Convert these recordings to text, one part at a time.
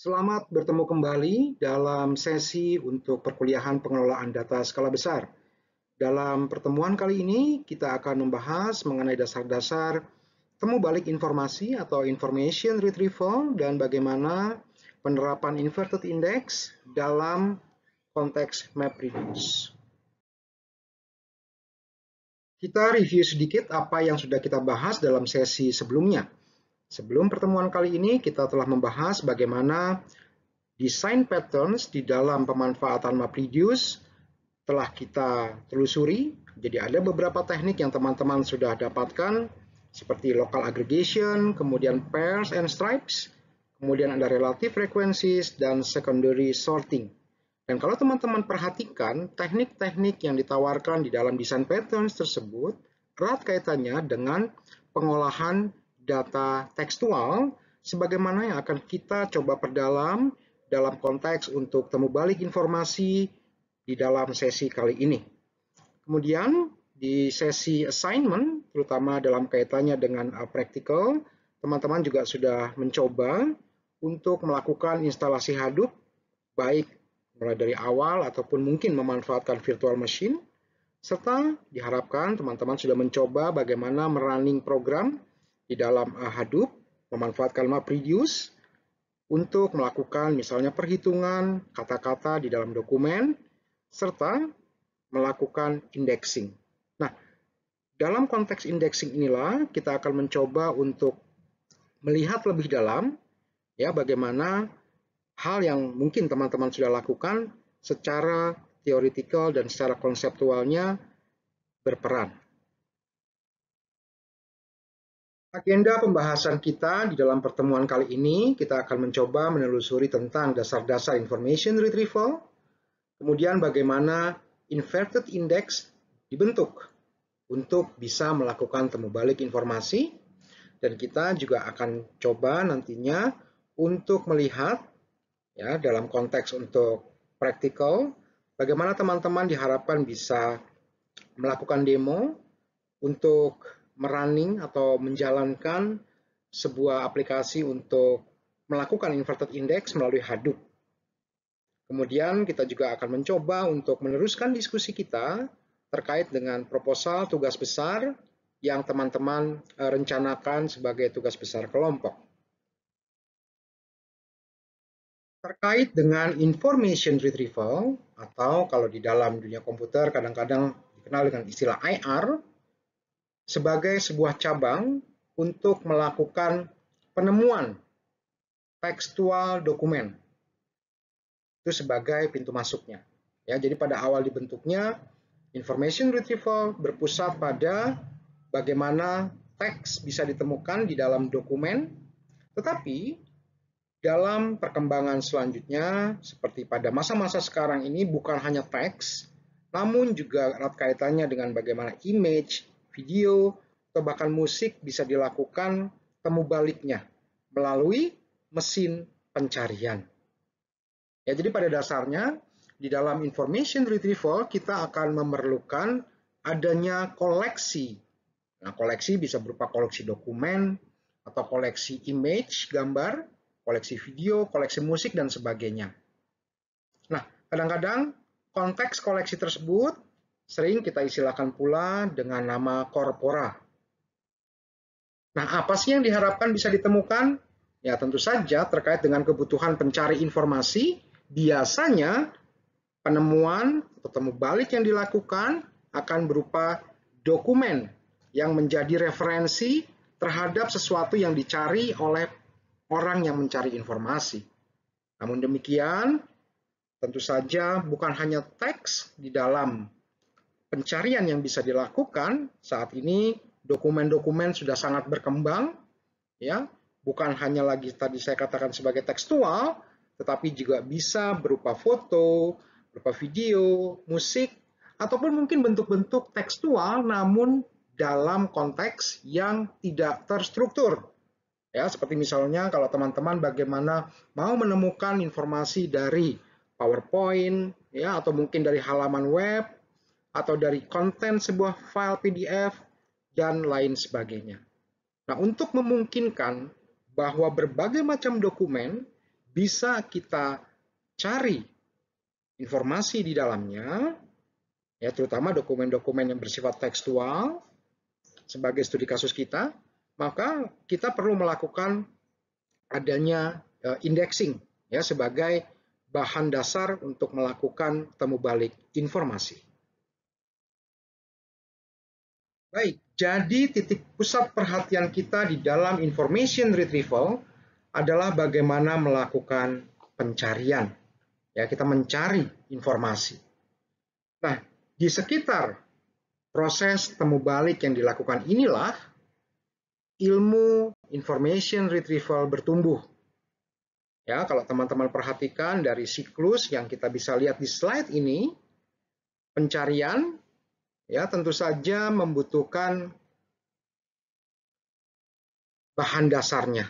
Selamat bertemu kembali dalam sesi untuk perkuliahan pengelolaan data skala besar. Dalam pertemuan kali ini, kita akan membahas mengenai dasar-dasar temu balik informasi atau information retrieval dan bagaimana penerapan inverted index dalam konteks MapReduce. Kita review sedikit apa yang sudah kita bahas dalam sesi sebelumnya. Sebelum pertemuan kali ini, kita telah membahas bagaimana desain patterns di dalam pemanfaatan MapReduce telah kita telusuri. Jadi ada beberapa teknik yang teman-teman sudah dapatkan, seperti local aggregation, kemudian pairs and stripes, kemudian ada relative frequencies, dan secondary sorting. Dan kalau teman-teman perhatikan, teknik-teknik yang ditawarkan di dalam desain patterns tersebut erat kaitannya dengan pengolahan data tekstual sebagaimana yang akan kita coba perdalam dalam konteks untuk temu balik informasi di dalam sesi kali ini. Kemudian di sesi assignment, terutama dalam kaitannya dengan uh, practical, teman-teman juga sudah mencoba untuk melakukan instalasi Hadoop, baik mulai dari awal ataupun mungkin memanfaatkan virtual machine, serta diharapkan teman-teman sudah mencoba bagaimana merunning program di dalam eh, Hadoop memanfaatkan MapReduce untuk melakukan misalnya perhitungan kata-kata di dalam dokumen serta melakukan indexing. Nah, dalam konteks indexing inilah kita akan mencoba untuk melihat lebih dalam ya bagaimana hal yang mungkin teman-teman sudah lakukan secara teoritikal dan secara konseptualnya berperan. Agenda pembahasan kita di dalam pertemuan kali ini, kita akan mencoba menelusuri tentang dasar-dasar information retrieval, kemudian bagaimana inverted index dibentuk untuk bisa melakukan temu balik informasi, dan kita juga akan coba nantinya untuk melihat ya dalam konteks untuk practical bagaimana teman-teman diharapkan bisa melakukan demo untuk merunning atau menjalankan sebuah aplikasi untuk melakukan inverted index melalui Hadoop. Kemudian kita juga akan mencoba untuk meneruskan diskusi kita terkait dengan proposal tugas besar yang teman-teman eh, rencanakan sebagai tugas besar kelompok. Terkait dengan information retrieval, atau kalau di dalam dunia komputer kadang-kadang dikenal dengan istilah IR, sebagai sebuah cabang untuk melakukan penemuan tekstual dokumen. Itu sebagai pintu masuknya. Ya, jadi pada awal dibentuknya information retrieval berpusat pada bagaimana teks bisa ditemukan di dalam dokumen, tetapi dalam perkembangan selanjutnya, seperti pada masa-masa sekarang ini, bukan hanya teks, namun juga erat kaitannya dengan bagaimana image, video, atau bahkan musik bisa dilakukan temu baliknya melalui mesin pencarian. Ya, jadi pada dasarnya di dalam information retrieval kita akan memerlukan adanya koleksi. Nah, koleksi bisa berupa koleksi dokumen atau koleksi image, gambar, koleksi video, koleksi musik dan sebagainya. Nah, kadang-kadang konteks koleksi tersebut sering kita istilahkan pula dengan nama korpora. Nah, apa sih yang diharapkan bisa ditemukan? Ya, tentu saja terkait dengan kebutuhan pencari informasi, biasanya penemuan atau temu balik yang dilakukan akan berupa dokumen yang menjadi referensi terhadap sesuatu yang dicari oleh orang yang mencari informasi. Namun demikian, tentu saja bukan hanya teks di dalam pencarian yang bisa dilakukan saat ini dokumen-dokumen sudah sangat berkembang ya bukan hanya lagi tadi saya katakan sebagai tekstual tetapi juga bisa berupa foto berupa video musik ataupun mungkin bentuk-bentuk tekstual namun dalam konteks yang tidak terstruktur ya seperti misalnya kalau teman-teman bagaimana mau menemukan informasi dari PowerPoint ya atau mungkin dari halaman web atau dari konten sebuah file PDF, dan lain sebagainya. Nah, untuk memungkinkan bahwa berbagai macam dokumen bisa kita cari informasi di dalamnya, ya terutama dokumen-dokumen yang bersifat tekstual sebagai studi kasus kita, maka kita perlu melakukan adanya eh, indexing ya sebagai bahan dasar untuk melakukan temu balik informasi. Baik, jadi titik pusat perhatian kita di dalam information retrieval adalah bagaimana melakukan pencarian. Ya, kita mencari informasi. Nah, di sekitar proses temu balik yang dilakukan inilah ilmu information retrieval bertumbuh. Ya, kalau teman-teman perhatikan dari siklus yang kita bisa lihat di slide ini, pencarian ya tentu saja membutuhkan bahan dasarnya.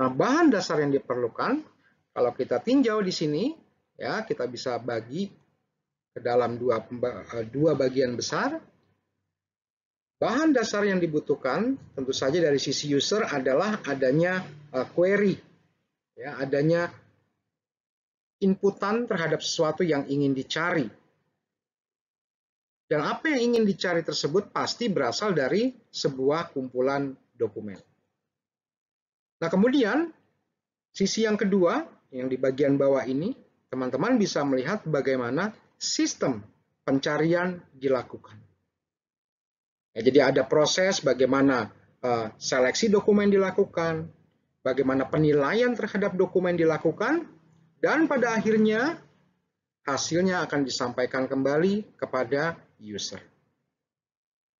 Nah, bahan dasar yang diperlukan kalau kita tinjau di sini ya kita bisa bagi ke dalam dua eh, dua bagian besar. Bahan dasar yang dibutuhkan tentu saja dari sisi user adalah adanya uh, query ya adanya inputan terhadap sesuatu yang ingin dicari dan apa yang ingin dicari tersebut pasti berasal dari sebuah kumpulan dokumen. Nah, kemudian sisi yang kedua yang di bagian bawah ini, teman-teman bisa melihat bagaimana sistem pencarian dilakukan. Ya, jadi ada proses bagaimana uh, seleksi dokumen dilakukan, bagaimana penilaian terhadap dokumen dilakukan, dan pada akhirnya hasilnya akan disampaikan kembali kepada user.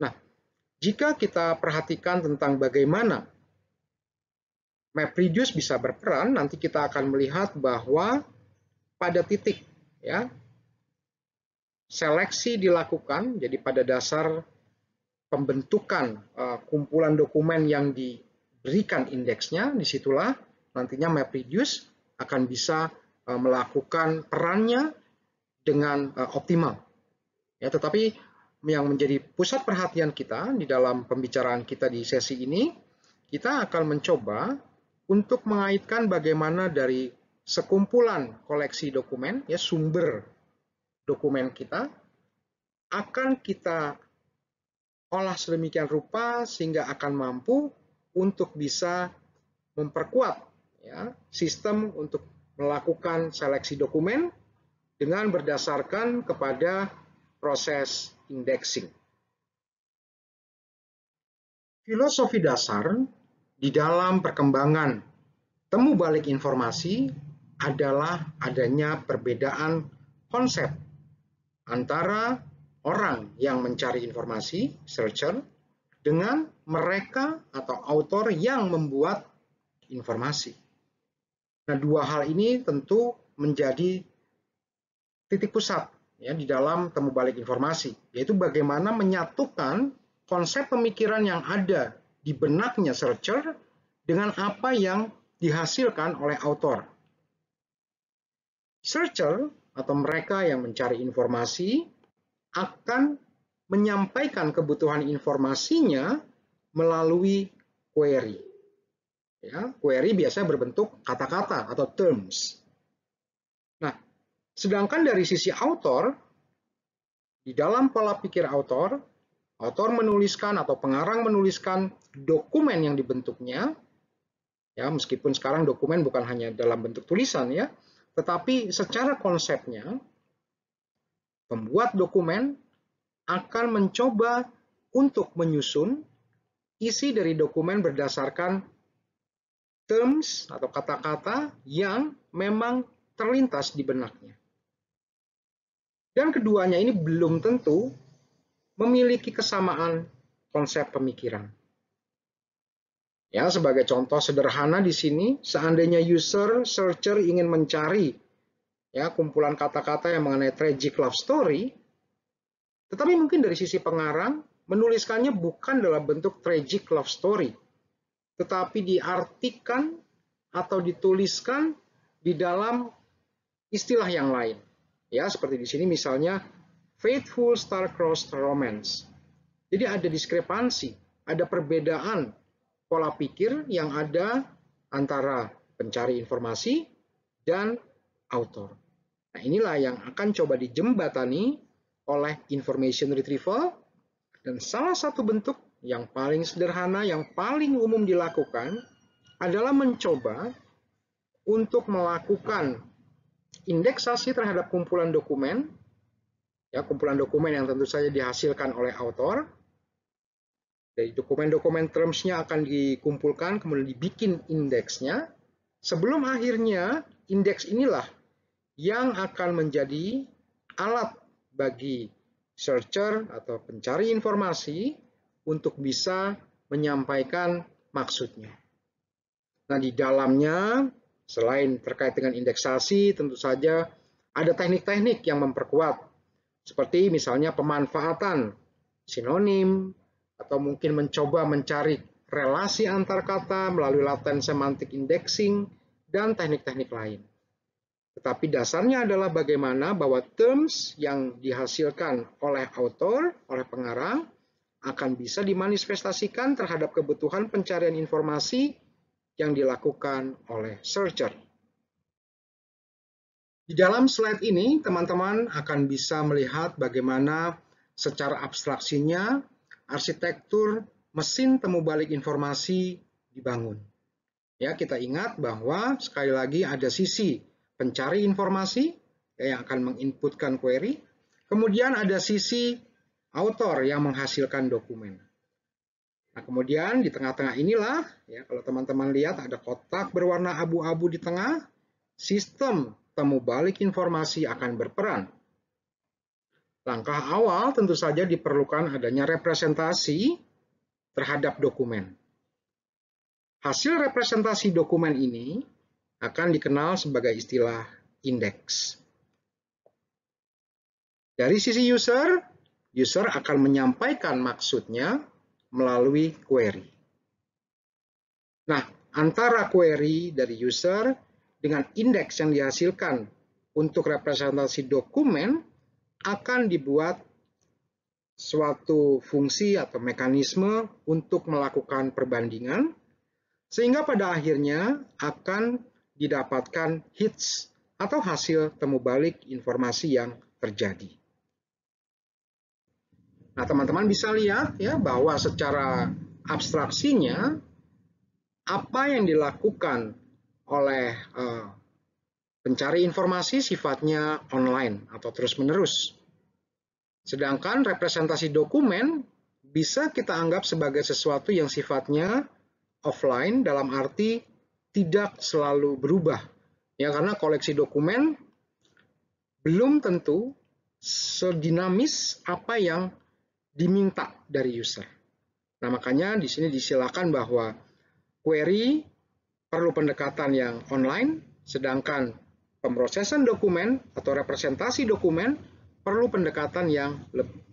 Nah, jika kita perhatikan tentang bagaimana MapReduce bisa berperan, nanti kita akan melihat bahwa pada titik ya seleksi dilakukan, jadi pada dasar pembentukan uh, kumpulan dokumen yang diberikan indeksnya, disitulah nantinya MapReduce akan bisa uh, melakukan perannya dengan uh, optimal. Ya, tetapi yang menjadi pusat perhatian kita di dalam pembicaraan kita di sesi ini, kita akan mencoba untuk mengaitkan bagaimana dari sekumpulan koleksi dokumen, ya sumber dokumen kita, akan kita olah sedemikian rupa sehingga akan mampu untuk bisa memperkuat ya, sistem untuk melakukan seleksi dokumen dengan berdasarkan kepada proses indexing. Filosofi dasar di dalam perkembangan temu balik informasi adalah adanya perbedaan konsep antara orang yang mencari informasi, searcher, dengan mereka atau autor yang membuat informasi. Nah, dua hal ini tentu menjadi titik pusat ya di dalam temu balik informasi, yaitu bagaimana menyatukan konsep pemikiran yang ada di benaknya searcher dengan apa yang dihasilkan oleh autor. Searcher atau mereka yang mencari informasi akan menyampaikan kebutuhan informasinya melalui query. Ya, query biasanya berbentuk kata-kata atau terms. Nah, Sedangkan dari sisi autor, di dalam pola pikir autor, autor menuliskan atau pengarang menuliskan dokumen yang dibentuknya, ya meskipun sekarang dokumen bukan hanya dalam bentuk tulisan ya, tetapi secara konsepnya, pembuat dokumen akan mencoba untuk menyusun isi dari dokumen berdasarkan terms atau kata-kata yang memang terlintas di benaknya dan keduanya ini belum tentu memiliki kesamaan konsep pemikiran. Ya, sebagai contoh sederhana di sini, seandainya user searcher ingin mencari ya kumpulan kata-kata yang mengenai tragic love story, tetapi mungkin dari sisi pengarang menuliskannya bukan dalam bentuk tragic love story, tetapi diartikan atau dituliskan di dalam istilah yang lain. Ya, seperti di sini misalnya faithful star-crossed romance. Jadi ada diskrepansi, ada perbedaan pola pikir yang ada antara pencari informasi dan autor. Nah, inilah yang akan coba dijembatani oleh information retrieval dan salah satu bentuk yang paling sederhana, yang paling umum dilakukan adalah mencoba untuk melakukan indeksasi terhadap kumpulan dokumen, ya kumpulan dokumen yang tentu saja dihasilkan oleh autor. Dari dokumen-dokumen termsnya akan dikumpulkan, kemudian dibikin indeksnya. Sebelum akhirnya indeks inilah yang akan menjadi alat bagi searcher atau pencari informasi untuk bisa menyampaikan maksudnya. Nah, di dalamnya Selain terkait dengan indeksasi, tentu saja ada teknik-teknik yang memperkuat, seperti misalnya pemanfaatan sinonim, atau mungkin mencoba mencari relasi antar kata melalui latihan semantik indexing, dan teknik-teknik lain. Tetapi dasarnya adalah bagaimana bahwa terms yang dihasilkan oleh autor, oleh pengarang, akan bisa dimanifestasikan terhadap kebutuhan pencarian informasi yang dilakukan oleh searcher. Di dalam slide ini, teman-teman akan bisa melihat bagaimana secara abstraksinya arsitektur mesin temu balik informasi dibangun. Ya, kita ingat bahwa sekali lagi ada sisi pencari informasi yang akan menginputkan query, kemudian ada sisi author yang menghasilkan dokumen. Nah, kemudian di tengah-tengah inilah, ya, kalau teman-teman lihat ada kotak berwarna abu-abu di tengah, sistem temu balik informasi akan berperan. Langkah awal tentu saja diperlukan adanya representasi terhadap dokumen. Hasil representasi dokumen ini akan dikenal sebagai istilah indeks. Dari sisi user, user akan menyampaikan maksudnya melalui query. Nah, antara query dari user dengan indeks yang dihasilkan untuk representasi dokumen akan dibuat suatu fungsi atau mekanisme untuk melakukan perbandingan, sehingga pada akhirnya akan didapatkan hits atau hasil temu balik informasi yang terjadi. Nah, teman-teman bisa lihat ya bahwa secara abstraksinya apa yang dilakukan oleh uh, pencari informasi sifatnya online atau terus-menerus. Sedangkan representasi dokumen bisa kita anggap sebagai sesuatu yang sifatnya offline dalam arti tidak selalu berubah. Ya karena koleksi dokumen belum tentu sedinamis apa yang diminta dari user. Nah, makanya di sini disilakan bahwa query perlu pendekatan yang online, sedangkan pemrosesan dokumen atau representasi dokumen perlu pendekatan yang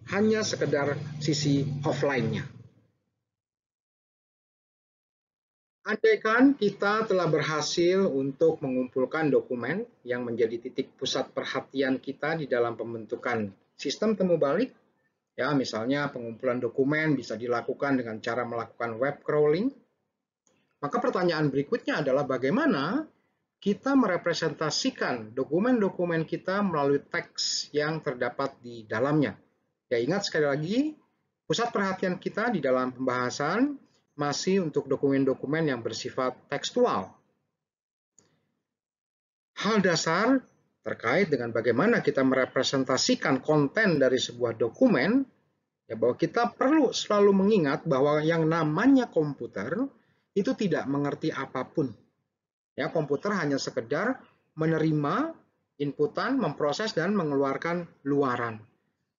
hanya sekedar sisi offline-nya. Andaikan kita telah berhasil untuk mengumpulkan dokumen yang menjadi titik pusat perhatian kita di dalam pembentukan sistem temu balik, Ya, misalnya pengumpulan dokumen bisa dilakukan dengan cara melakukan web crawling. Maka pertanyaan berikutnya adalah bagaimana kita merepresentasikan dokumen-dokumen kita melalui teks yang terdapat di dalamnya. Ya, ingat sekali lagi, pusat perhatian kita di dalam pembahasan masih untuk dokumen-dokumen yang bersifat tekstual. Hal dasar terkait dengan bagaimana kita merepresentasikan konten dari sebuah dokumen, ya bahwa kita perlu selalu mengingat bahwa yang namanya komputer itu tidak mengerti apapun. Ya, komputer hanya sekedar menerima inputan, memproses dan mengeluarkan luaran.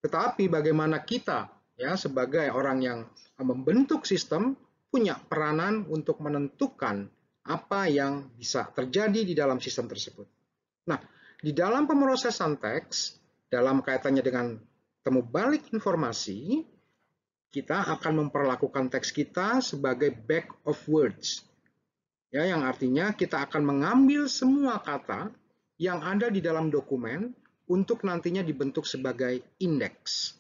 Tetapi bagaimana kita ya sebagai orang yang membentuk sistem punya peranan untuk menentukan apa yang bisa terjadi di dalam sistem tersebut. Nah, di dalam pemrosesan teks, dalam kaitannya dengan temu balik informasi, kita akan memperlakukan teks kita sebagai back of words. Ya, yang artinya kita akan mengambil semua kata yang ada di dalam dokumen untuk nantinya dibentuk sebagai indeks.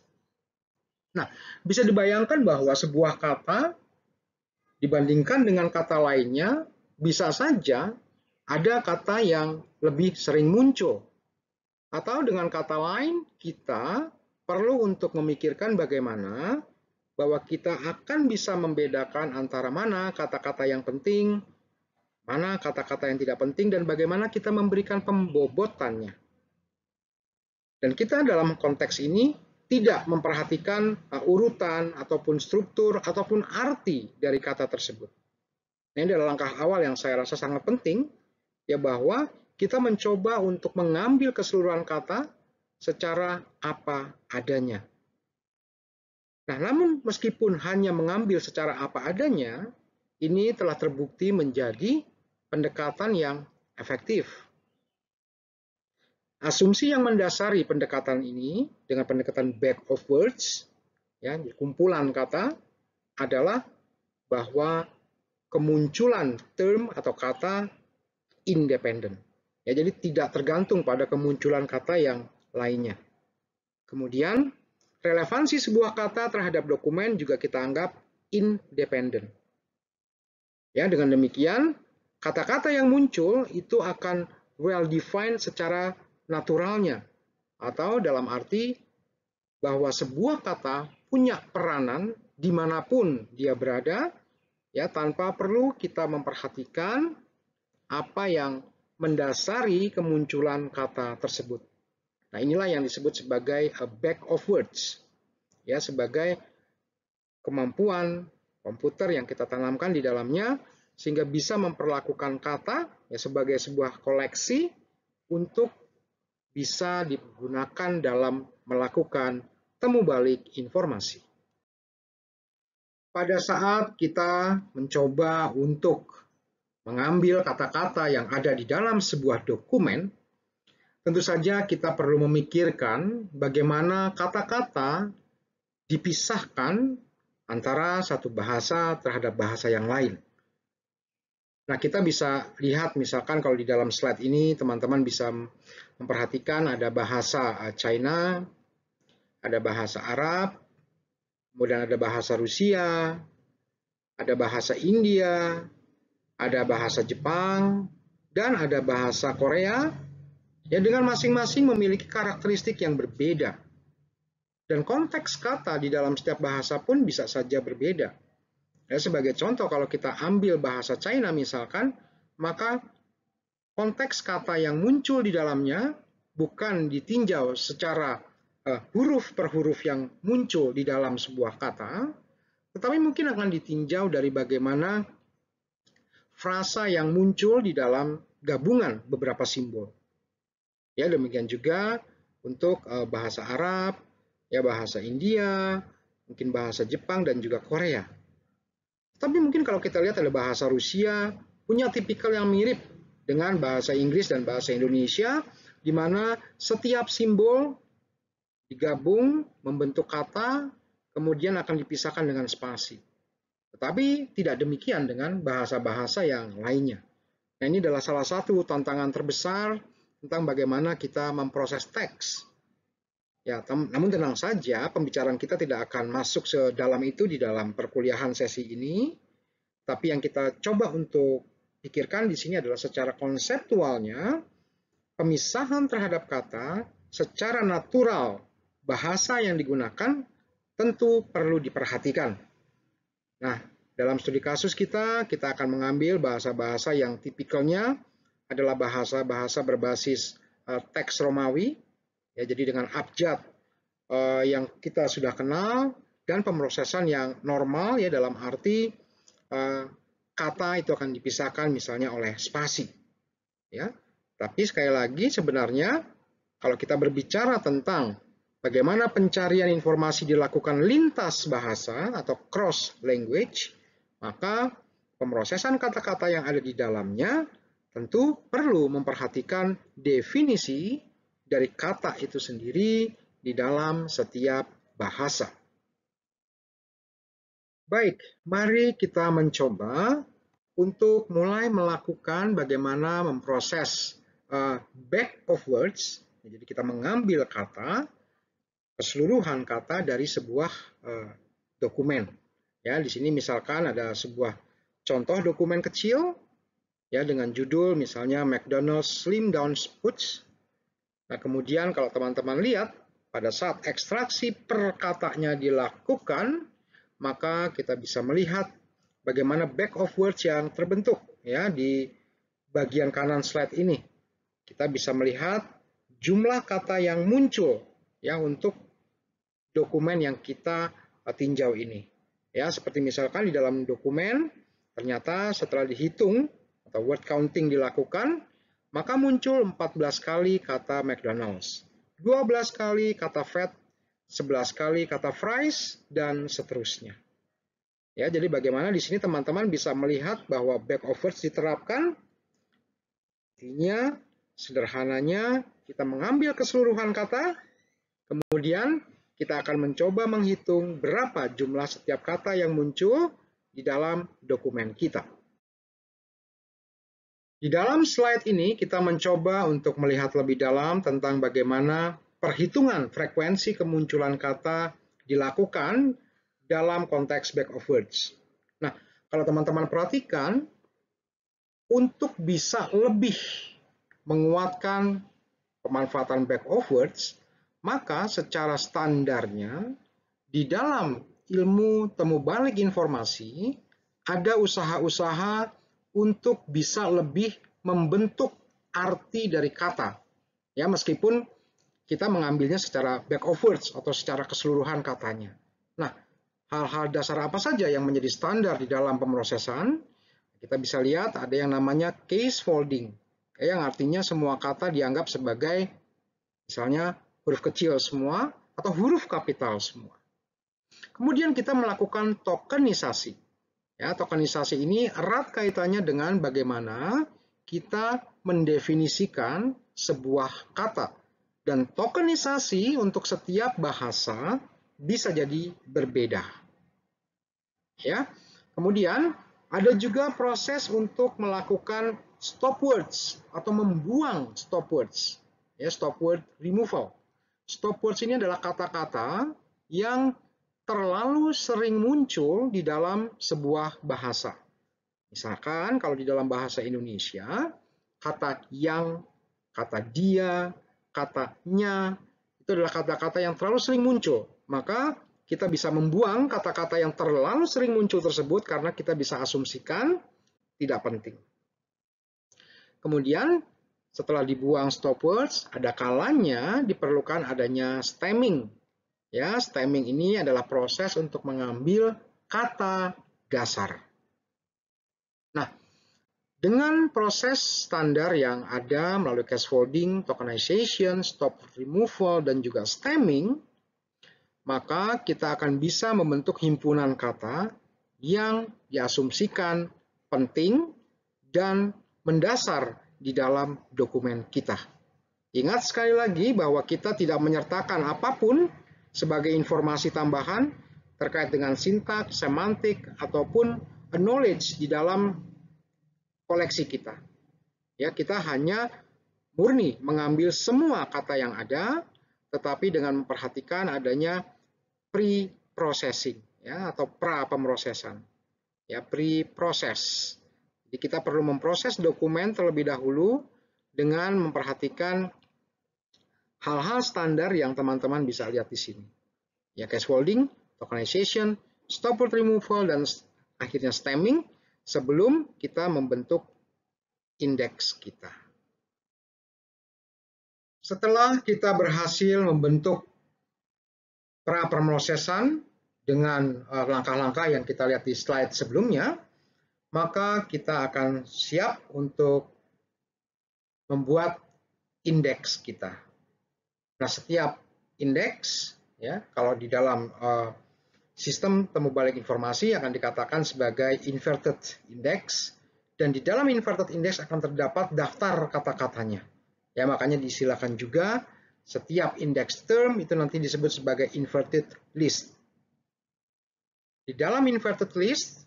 Nah, bisa dibayangkan bahwa sebuah kata dibandingkan dengan kata lainnya bisa saja ada kata yang lebih sering muncul. Atau dengan kata lain, kita perlu untuk memikirkan bagaimana bahwa kita akan bisa membedakan antara mana kata-kata yang penting, mana kata-kata yang tidak penting, dan bagaimana kita memberikan pembobotannya. Dan kita dalam konteks ini tidak memperhatikan uh, urutan ataupun struktur ataupun arti dari kata tersebut. ini adalah langkah awal yang saya rasa sangat penting ya bahwa kita mencoba untuk mengambil keseluruhan kata secara apa adanya. Nah, namun meskipun hanya mengambil secara apa adanya, ini telah terbukti menjadi pendekatan yang efektif. Asumsi yang mendasari pendekatan ini dengan pendekatan back of words, ya, kumpulan kata, adalah bahwa kemunculan term atau kata independen. Ya, jadi tidak tergantung pada kemunculan kata yang lainnya. Kemudian, relevansi sebuah kata terhadap dokumen juga kita anggap independen. Ya, dengan demikian, kata-kata yang muncul itu akan well defined secara naturalnya atau dalam arti bahwa sebuah kata punya peranan dimanapun dia berada ya tanpa perlu kita memperhatikan apa yang mendasari kemunculan kata tersebut. Nah, inilah yang disebut sebagai a back of words. Ya, sebagai kemampuan komputer yang kita tanamkan di dalamnya sehingga bisa memperlakukan kata ya sebagai sebuah koleksi untuk bisa digunakan dalam melakukan temu balik informasi. Pada saat kita mencoba untuk mengambil kata-kata yang ada di dalam sebuah dokumen, tentu saja kita perlu memikirkan bagaimana kata-kata dipisahkan antara satu bahasa terhadap bahasa yang lain. Nah, kita bisa lihat misalkan kalau di dalam slide ini teman-teman bisa memperhatikan ada bahasa eh, China, ada bahasa Arab, kemudian ada bahasa Rusia, ada bahasa India, ada bahasa Jepang, dan ada bahasa Korea yang dengan masing-masing memiliki karakteristik yang berbeda. Dan konteks kata di dalam setiap bahasa pun bisa saja berbeda. Ya, sebagai contoh, kalau kita ambil bahasa China misalkan, maka konteks kata yang muncul di dalamnya bukan ditinjau secara uh, huruf per huruf yang muncul di dalam sebuah kata, tetapi mungkin akan ditinjau dari bagaimana frasa yang muncul di dalam gabungan beberapa simbol. Ya, demikian juga untuk uh, bahasa Arab, ya bahasa India, mungkin bahasa Jepang dan juga Korea. Tapi mungkin kalau kita lihat ada bahasa Rusia punya tipikal yang mirip dengan bahasa Inggris dan bahasa Indonesia di mana setiap simbol digabung membentuk kata kemudian akan dipisahkan dengan spasi. Tetapi tidak demikian dengan bahasa-bahasa yang lainnya. Nah, ini adalah salah satu tantangan terbesar tentang bagaimana kita memproses teks. Ya, namun tenang saja, pembicaraan kita tidak akan masuk sedalam itu di dalam perkuliahan sesi ini. Tapi yang kita coba untuk pikirkan di sini adalah secara konseptualnya, pemisahan terhadap kata secara natural bahasa yang digunakan tentu perlu diperhatikan Nah, dalam studi kasus kita, kita akan mengambil bahasa-bahasa yang tipikalnya adalah bahasa-bahasa berbasis uh, teks Romawi, ya, jadi dengan abjad uh, yang kita sudah kenal dan pemrosesan yang normal ya dalam arti uh, kata itu akan dipisahkan misalnya oleh spasi, ya. Tapi sekali lagi sebenarnya kalau kita berbicara tentang bagaimana pencarian informasi dilakukan lintas bahasa atau cross language, maka pemrosesan kata-kata yang ada di dalamnya tentu perlu memperhatikan definisi dari kata itu sendiri di dalam setiap bahasa. Baik, mari kita mencoba untuk mulai melakukan bagaimana memproses uh, back of words. Jadi kita mengambil kata, keseluruhan kata dari sebuah eh, dokumen. Ya, di sini misalkan ada sebuah contoh dokumen kecil ya dengan judul misalnya McDonald's Slim Down Foods. Nah, kemudian kalau teman-teman lihat pada saat ekstraksi per katanya dilakukan, maka kita bisa melihat bagaimana back of words yang terbentuk ya di bagian kanan slide ini. Kita bisa melihat jumlah kata yang muncul ya untuk dokumen yang kita eh, tinjau ini. Ya, seperti misalkan di dalam dokumen ternyata setelah dihitung atau word counting dilakukan, maka muncul 14 kali kata McDonald's, 12 kali kata fat, 11 kali kata fries dan seterusnya. Ya, jadi bagaimana di sini teman-teman bisa melihat bahwa back offers diterapkan artinya sederhananya kita mengambil keseluruhan kata kemudian kita akan mencoba menghitung berapa jumlah setiap kata yang muncul di dalam dokumen kita. Di dalam slide ini, kita mencoba untuk melihat lebih dalam tentang bagaimana perhitungan frekuensi kemunculan kata dilakukan dalam konteks back of words. Nah, kalau teman-teman perhatikan, untuk bisa lebih menguatkan pemanfaatan back of words, maka secara standarnya di dalam ilmu temu balik informasi ada usaha-usaha untuk bisa lebih membentuk arti dari kata. Ya, meskipun kita mengambilnya secara back of words atau secara keseluruhan katanya. Nah, hal-hal dasar apa saja yang menjadi standar di dalam pemrosesan? Kita bisa lihat ada yang namanya case folding, ya, yang artinya semua kata dianggap sebagai misalnya huruf kecil semua, atau huruf kapital semua. Kemudian kita melakukan tokenisasi. Ya, tokenisasi ini erat kaitannya dengan bagaimana kita mendefinisikan sebuah kata. Dan tokenisasi untuk setiap bahasa bisa jadi berbeda. Ya. Kemudian ada juga proses untuk melakukan stop words atau membuang stop words. Ya, stop word removal. Stop words ini adalah kata-kata yang terlalu sering muncul di dalam sebuah bahasa. Misalkan kalau di dalam bahasa Indonesia, kata yang, kata dia, katanya, itu adalah kata-kata yang terlalu sering muncul. Maka kita bisa membuang kata-kata yang terlalu sering muncul tersebut karena kita bisa asumsikan tidak penting. Kemudian setelah dibuang stop words, ada kalanya diperlukan adanya stemming. Ya, stemming ini adalah proses untuk mengambil kata dasar. Nah, dengan proses standar yang ada melalui case folding, tokenization, stop removal, dan juga stemming, maka kita akan bisa membentuk himpunan kata yang diasumsikan penting dan mendasar di dalam dokumen kita. Ingat sekali lagi bahwa kita tidak menyertakan apapun sebagai informasi tambahan terkait dengan sintak, semantik, ataupun knowledge di dalam koleksi kita. Ya, kita hanya murni mengambil semua kata yang ada, tetapi dengan memperhatikan adanya pre-processing ya, atau pra-pemrosesan. Ya, pre process jadi kita perlu memproses dokumen terlebih dahulu dengan memperhatikan hal-hal standar yang teman-teman bisa lihat di sini. Ya, cash holding, tokenization, stop put removal, dan akhirnya stemming sebelum kita membentuk indeks kita. Setelah kita berhasil membentuk pra-permosesan dengan eh, langkah-langkah yang kita lihat di slide sebelumnya, maka kita akan siap untuk membuat indeks kita. Nah, setiap indeks, ya, kalau di dalam uh, sistem temu balik informasi akan dikatakan sebagai inverted index, dan di dalam inverted index akan terdapat daftar kata-katanya. Ya, makanya disilakan juga setiap index term itu nanti disebut sebagai inverted list. Di dalam inverted list,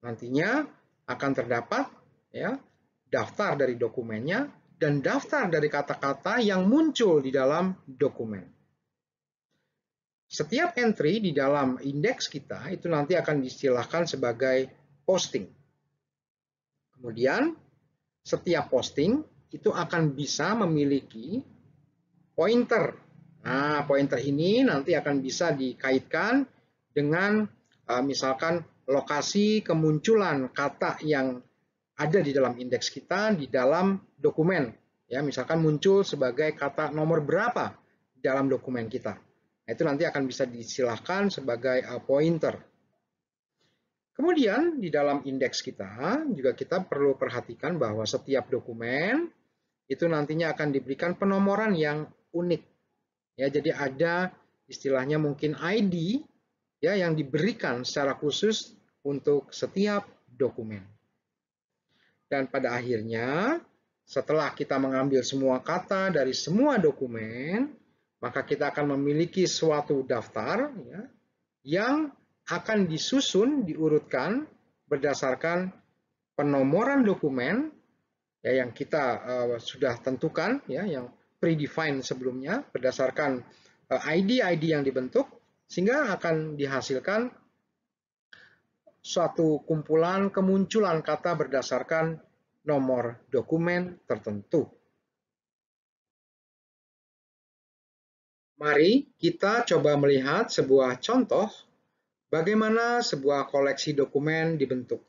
nantinya akan terdapat ya daftar dari dokumennya dan daftar dari kata-kata yang muncul di dalam dokumen. Setiap entry di dalam indeks kita itu nanti akan diistilahkan sebagai posting. Kemudian setiap posting itu akan bisa memiliki pointer. Nah, pointer ini nanti akan bisa dikaitkan dengan eh, misalkan lokasi kemunculan kata yang ada di dalam indeks kita di dalam dokumen. Ya, misalkan muncul sebagai kata nomor berapa di dalam dokumen kita. Nah, itu nanti akan bisa disilahkan sebagai uh, pointer. Kemudian di dalam indeks kita juga kita perlu perhatikan bahwa setiap dokumen itu nantinya akan diberikan penomoran yang unik. Ya, jadi ada istilahnya mungkin ID ya yang diberikan secara khusus untuk setiap dokumen. Dan pada akhirnya, setelah kita mengambil semua kata dari semua dokumen, maka kita akan memiliki suatu daftar ya, yang akan disusun, diurutkan berdasarkan penomoran dokumen ya, yang kita uh, sudah tentukan, ya, yang predefined sebelumnya berdasarkan eh, ID-ID uh, yang dibentuk, sehingga akan dihasilkan suatu kumpulan kemunculan kata berdasarkan nomor dokumen tertentu. Mari kita coba melihat sebuah contoh bagaimana sebuah koleksi dokumen dibentuk.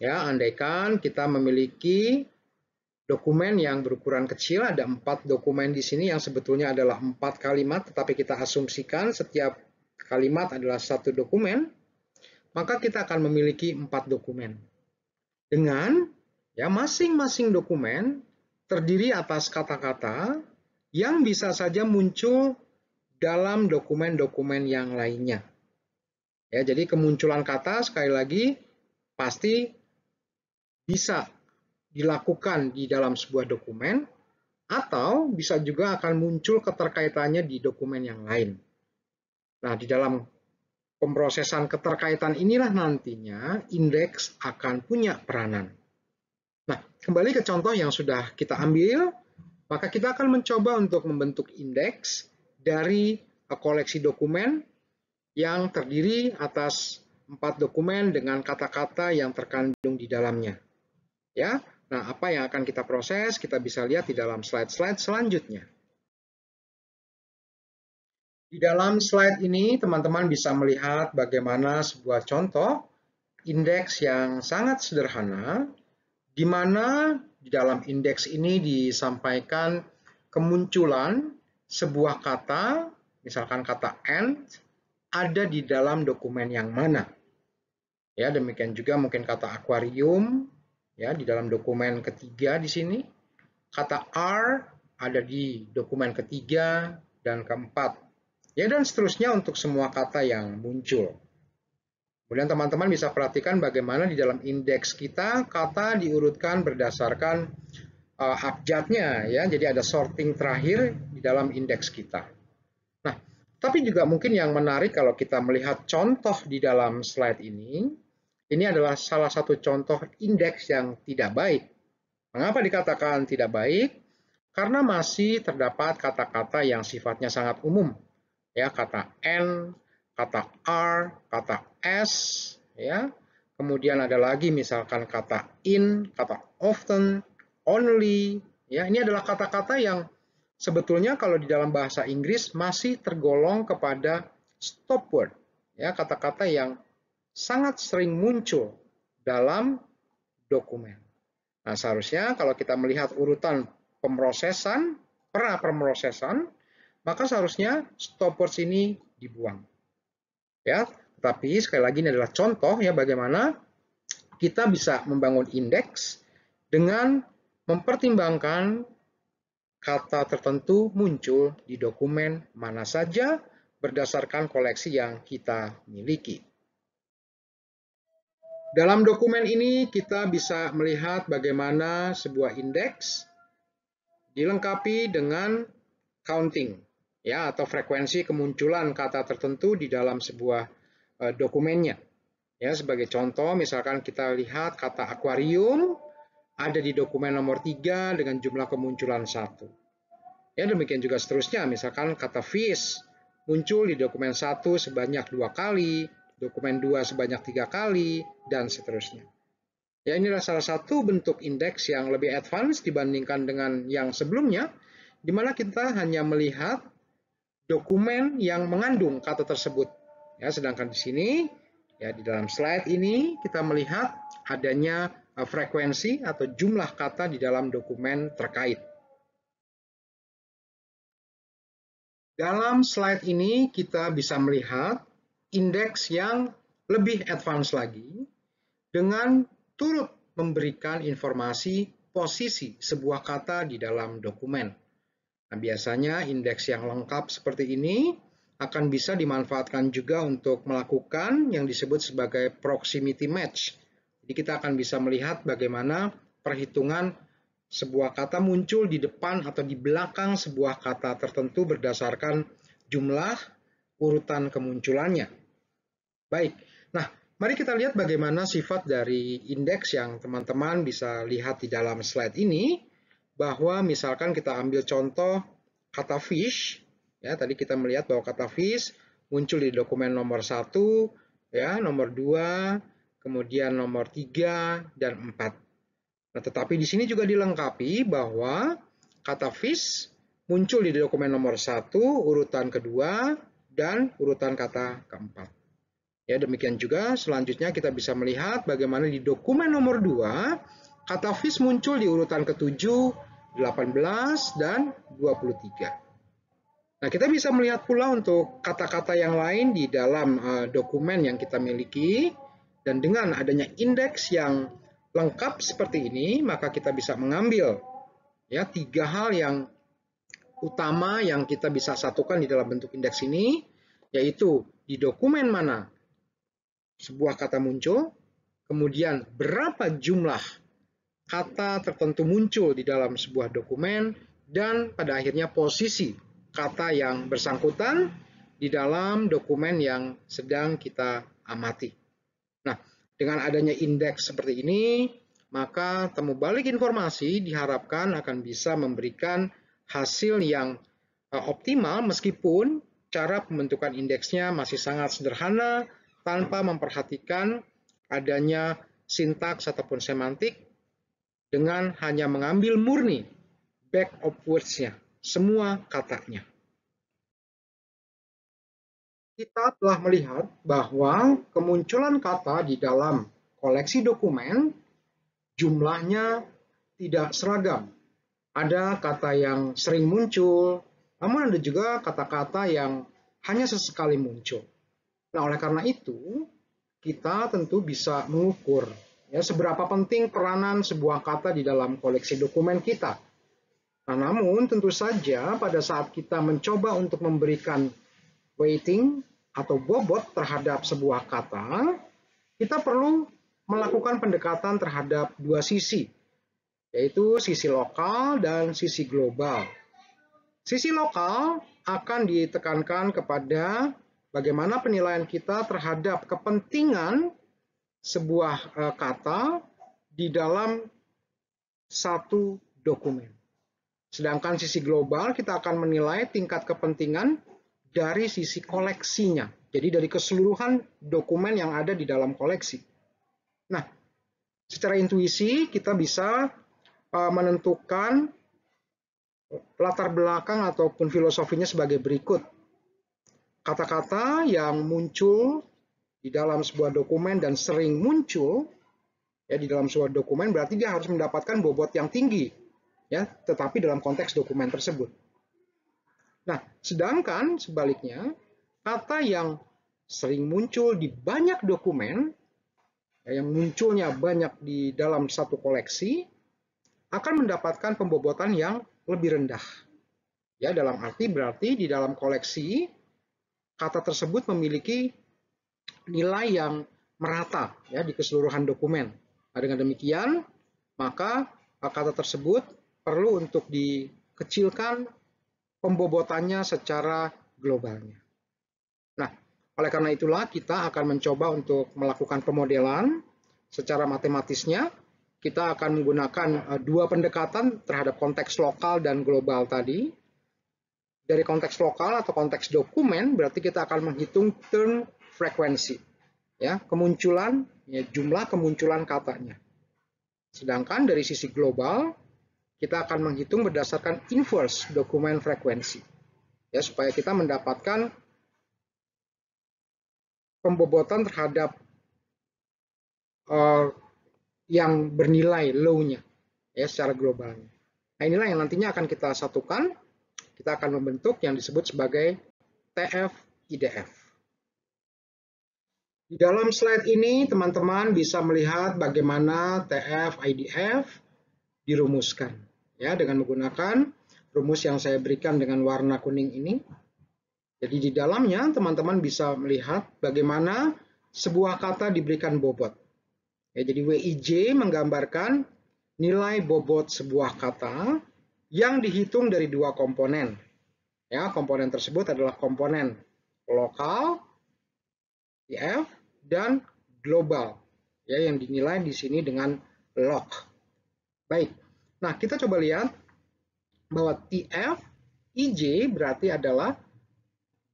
Ya, andaikan kita memiliki dokumen yang berukuran kecil, ada empat dokumen di sini yang sebetulnya adalah empat kalimat, tetapi kita asumsikan setiap kalimat adalah satu dokumen maka kita akan memiliki empat dokumen. Dengan ya masing-masing dokumen terdiri atas kata-kata yang bisa saja muncul dalam dokumen-dokumen yang lainnya. Ya, jadi kemunculan kata sekali lagi pasti bisa dilakukan di dalam sebuah dokumen atau bisa juga akan muncul keterkaitannya di dokumen yang lain. Nah, di dalam Pemrosesan keterkaitan inilah nantinya indeks akan punya peranan. Nah, kembali ke contoh yang sudah kita ambil, maka kita akan mencoba untuk membentuk indeks dari eh, koleksi dokumen yang terdiri atas empat dokumen dengan kata-kata yang terkandung di dalamnya. Ya, nah apa yang akan kita proses kita bisa lihat di dalam slide-slide selanjutnya. Di dalam slide ini, teman-teman bisa melihat bagaimana sebuah contoh indeks yang sangat sederhana, di mana di dalam indeks ini disampaikan kemunculan sebuah kata, misalkan kata and, ada di dalam dokumen yang mana. Ya, demikian juga mungkin kata akuarium, ya, di dalam dokumen ketiga di sini. Kata r ada di dokumen ketiga dan keempat Ya dan seterusnya untuk semua kata yang muncul. Kemudian teman-teman bisa perhatikan bagaimana di dalam indeks kita kata diurutkan berdasarkan uh, abjadnya ya. Jadi ada sorting terakhir di dalam indeks kita. Nah, tapi juga mungkin yang menarik kalau kita melihat contoh di dalam slide ini, ini adalah salah satu contoh indeks yang tidak baik. Mengapa dikatakan tidak baik? Karena masih terdapat kata-kata yang sifatnya sangat umum ya kata n, kata r, kata s, ya. Kemudian ada lagi misalkan kata in, kata often, only, ya. Ini adalah kata-kata yang sebetulnya kalau di dalam bahasa Inggris masih tergolong kepada stop word, ya, kata-kata yang sangat sering muncul dalam dokumen. Nah, seharusnya kalau kita melihat urutan pemrosesan, pra pemrosesan, maka seharusnya stop words ini dibuang. Ya, tapi sekali lagi ini adalah contoh ya bagaimana kita bisa membangun indeks dengan mempertimbangkan kata tertentu muncul di dokumen mana saja berdasarkan koleksi yang kita miliki. Dalam dokumen ini kita bisa melihat bagaimana sebuah indeks dilengkapi dengan counting ya atau frekuensi kemunculan kata tertentu di dalam sebuah e, dokumennya. Ya, sebagai contoh misalkan kita lihat kata akuarium ada di dokumen nomor 3 dengan jumlah kemunculan 1. Ya, demikian juga seterusnya misalkan kata fish muncul di dokumen 1 sebanyak dua kali, dokumen 2 sebanyak tiga kali, dan seterusnya. Ya, inilah salah satu bentuk indeks yang lebih advance dibandingkan dengan yang sebelumnya, di mana kita hanya melihat dokumen yang mengandung kata tersebut. Ya, sedangkan di sini ya di dalam slide ini kita melihat adanya uh, frekuensi atau jumlah kata di dalam dokumen terkait. Dalam slide ini kita bisa melihat indeks yang lebih advance lagi dengan turut memberikan informasi posisi sebuah kata di dalam dokumen. Nah, biasanya indeks yang lengkap seperti ini akan bisa dimanfaatkan juga untuk melakukan yang disebut sebagai proximity match. Jadi kita akan bisa melihat bagaimana perhitungan sebuah kata muncul di depan atau di belakang sebuah kata tertentu berdasarkan jumlah urutan kemunculannya. Baik. Nah, mari kita lihat bagaimana sifat dari indeks yang teman-teman bisa lihat di dalam slide ini bahwa misalkan kita ambil contoh kata fish, ya tadi kita melihat bahwa kata fish muncul di dokumen nomor 1, ya nomor 2, kemudian nomor 3 dan 4. Nah, tetapi di sini juga dilengkapi bahwa kata fish muncul di dokumen nomor 1, urutan kedua dan urutan kata keempat. Ya, demikian juga selanjutnya kita bisa melihat bagaimana di dokumen nomor 2 Kata fish muncul di urutan ke-7, 18, dan 23. Nah, kita bisa melihat pula untuk kata-kata yang lain di dalam uh, dokumen yang kita miliki. Dan dengan adanya indeks yang lengkap seperti ini, maka kita bisa mengambil ya tiga hal yang utama yang kita bisa satukan di dalam bentuk indeks ini, yaitu di dokumen mana sebuah kata muncul, kemudian berapa jumlah kata tertentu muncul di dalam sebuah dokumen dan pada akhirnya posisi kata yang bersangkutan di dalam dokumen yang sedang kita amati. Nah, dengan adanya indeks seperti ini, maka temu balik informasi diharapkan akan bisa memberikan hasil yang e, optimal meskipun cara pembentukan indeksnya masih sangat sederhana tanpa memperhatikan adanya sintaks ataupun semantik dengan hanya mengambil murni back of words-nya, semua katanya. Kita telah melihat bahwa kemunculan kata di dalam koleksi dokumen jumlahnya tidak seragam. Ada kata yang sering muncul, namun ada juga kata-kata yang hanya sesekali muncul. Nah, oleh karena itu, kita tentu bisa mengukur Ya, seberapa penting peranan sebuah kata di dalam koleksi dokumen kita. Nah, namun tentu saja pada saat kita mencoba untuk memberikan weighting atau bobot terhadap sebuah kata, kita perlu melakukan pendekatan terhadap dua sisi, yaitu sisi lokal dan sisi global. Sisi lokal akan ditekankan kepada bagaimana penilaian kita terhadap kepentingan sebuah eh, kata di dalam satu dokumen. Sedangkan sisi global kita akan menilai tingkat kepentingan dari sisi koleksinya. Jadi dari keseluruhan dokumen yang ada di dalam koleksi. Nah, secara intuisi kita bisa eh, menentukan latar belakang ataupun filosofinya sebagai berikut. Kata-kata yang muncul di dalam sebuah dokumen dan sering muncul ya di dalam sebuah dokumen berarti dia harus mendapatkan bobot yang tinggi ya tetapi dalam konteks dokumen tersebut. Nah, sedangkan sebaliknya kata yang sering muncul di banyak dokumen ya, yang munculnya banyak di dalam satu koleksi akan mendapatkan pembobotan yang lebih rendah. Ya, dalam arti berarti di dalam koleksi kata tersebut memiliki nilai yang merata ya di keseluruhan dokumen. Nah, dengan demikian, maka kata tersebut perlu untuk dikecilkan pembobotannya secara globalnya. Nah, oleh karena itulah kita akan mencoba untuk melakukan pemodelan secara matematisnya. Kita akan menggunakan eh, dua pendekatan terhadap konteks lokal dan global tadi. Dari konteks lokal atau konteks dokumen, berarti kita akan menghitung turn frekuensi. Ya, kemunculan ya, jumlah kemunculan katanya. Sedangkan dari sisi global kita akan menghitung berdasarkan inverse dokumen frekuensi. Ya, supaya kita mendapatkan pembobotan terhadap uh, yang bernilai low-nya ya secara globalnya. Nah, inilah yang nantinya akan kita satukan, kita akan membentuk yang disebut sebagai TF IDF. Di dalam slide ini, teman-teman bisa melihat bagaimana TF-IDF dirumuskan. ya Dengan menggunakan rumus yang saya berikan dengan warna kuning ini. Jadi di dalamnya, teman-teman bisa melihat bagaimana sebuah kata diberikan bobot. Ya, jadi WIJ menggambarkan nilai bobot sebuah kata yang dihitung dari dua komponen. Ya, komponen tersebut adalah komponen lokal, IF, dan global ya yang dinilai di sini dengan log. Baik. Nah, kita coba lihat bahwa TF IJ berarti adalah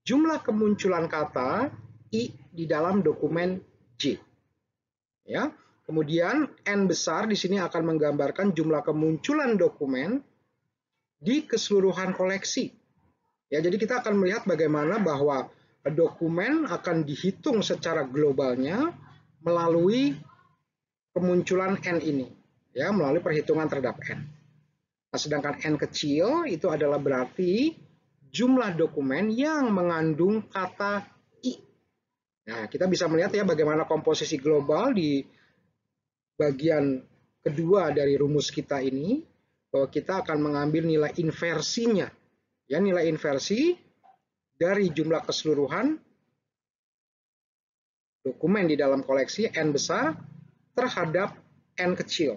jumlah kemunculan kata I di dalam dokumen J. Ya. Kemudian N besar di sini akan menggambarkan jumlah kemunculan dokumen di keseluruhan koleksi. Ya, jadi kita akan melihat bagaimana bahwa dokumen akan dihitung secara globalnya melalui kemunculan N ini, ya melalui perhitungan terhadap N. Nah, sedangkan N kecil itu adalah berarti jumlah dokumen yang mengandung kata I. Nah, kita bisa melihat ya bagaimana komposisi global di bagian kedua dari rumus kita ini, bahwa kita akan mengambil nilai inversinya. Ya, nilai inversi dari jumlah keseluruhan dokumen di dalam koleksi N besar terhadap N kecil.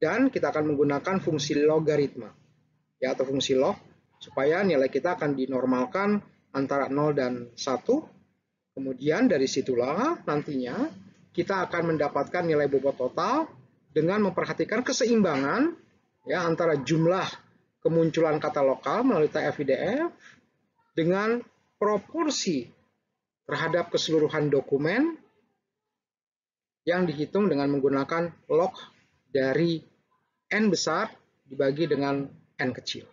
Dan kita akan menggunakan fungsi logaritma, ya atau fungsi log, supaya nilai kita akan dinormalkan antara 0 dan 1. Kemudian dari situlah nantinya kita akan mendapatkan nilai bobot total dengan memperhatikan keseimbangan ya antara jumlah kemunculan kata lokal melalui TFIDF dengan proporsi terhadap keseluruhan dokumen yang dihitung dengan menggunakan log dari n besar dibagi dengan n kecil.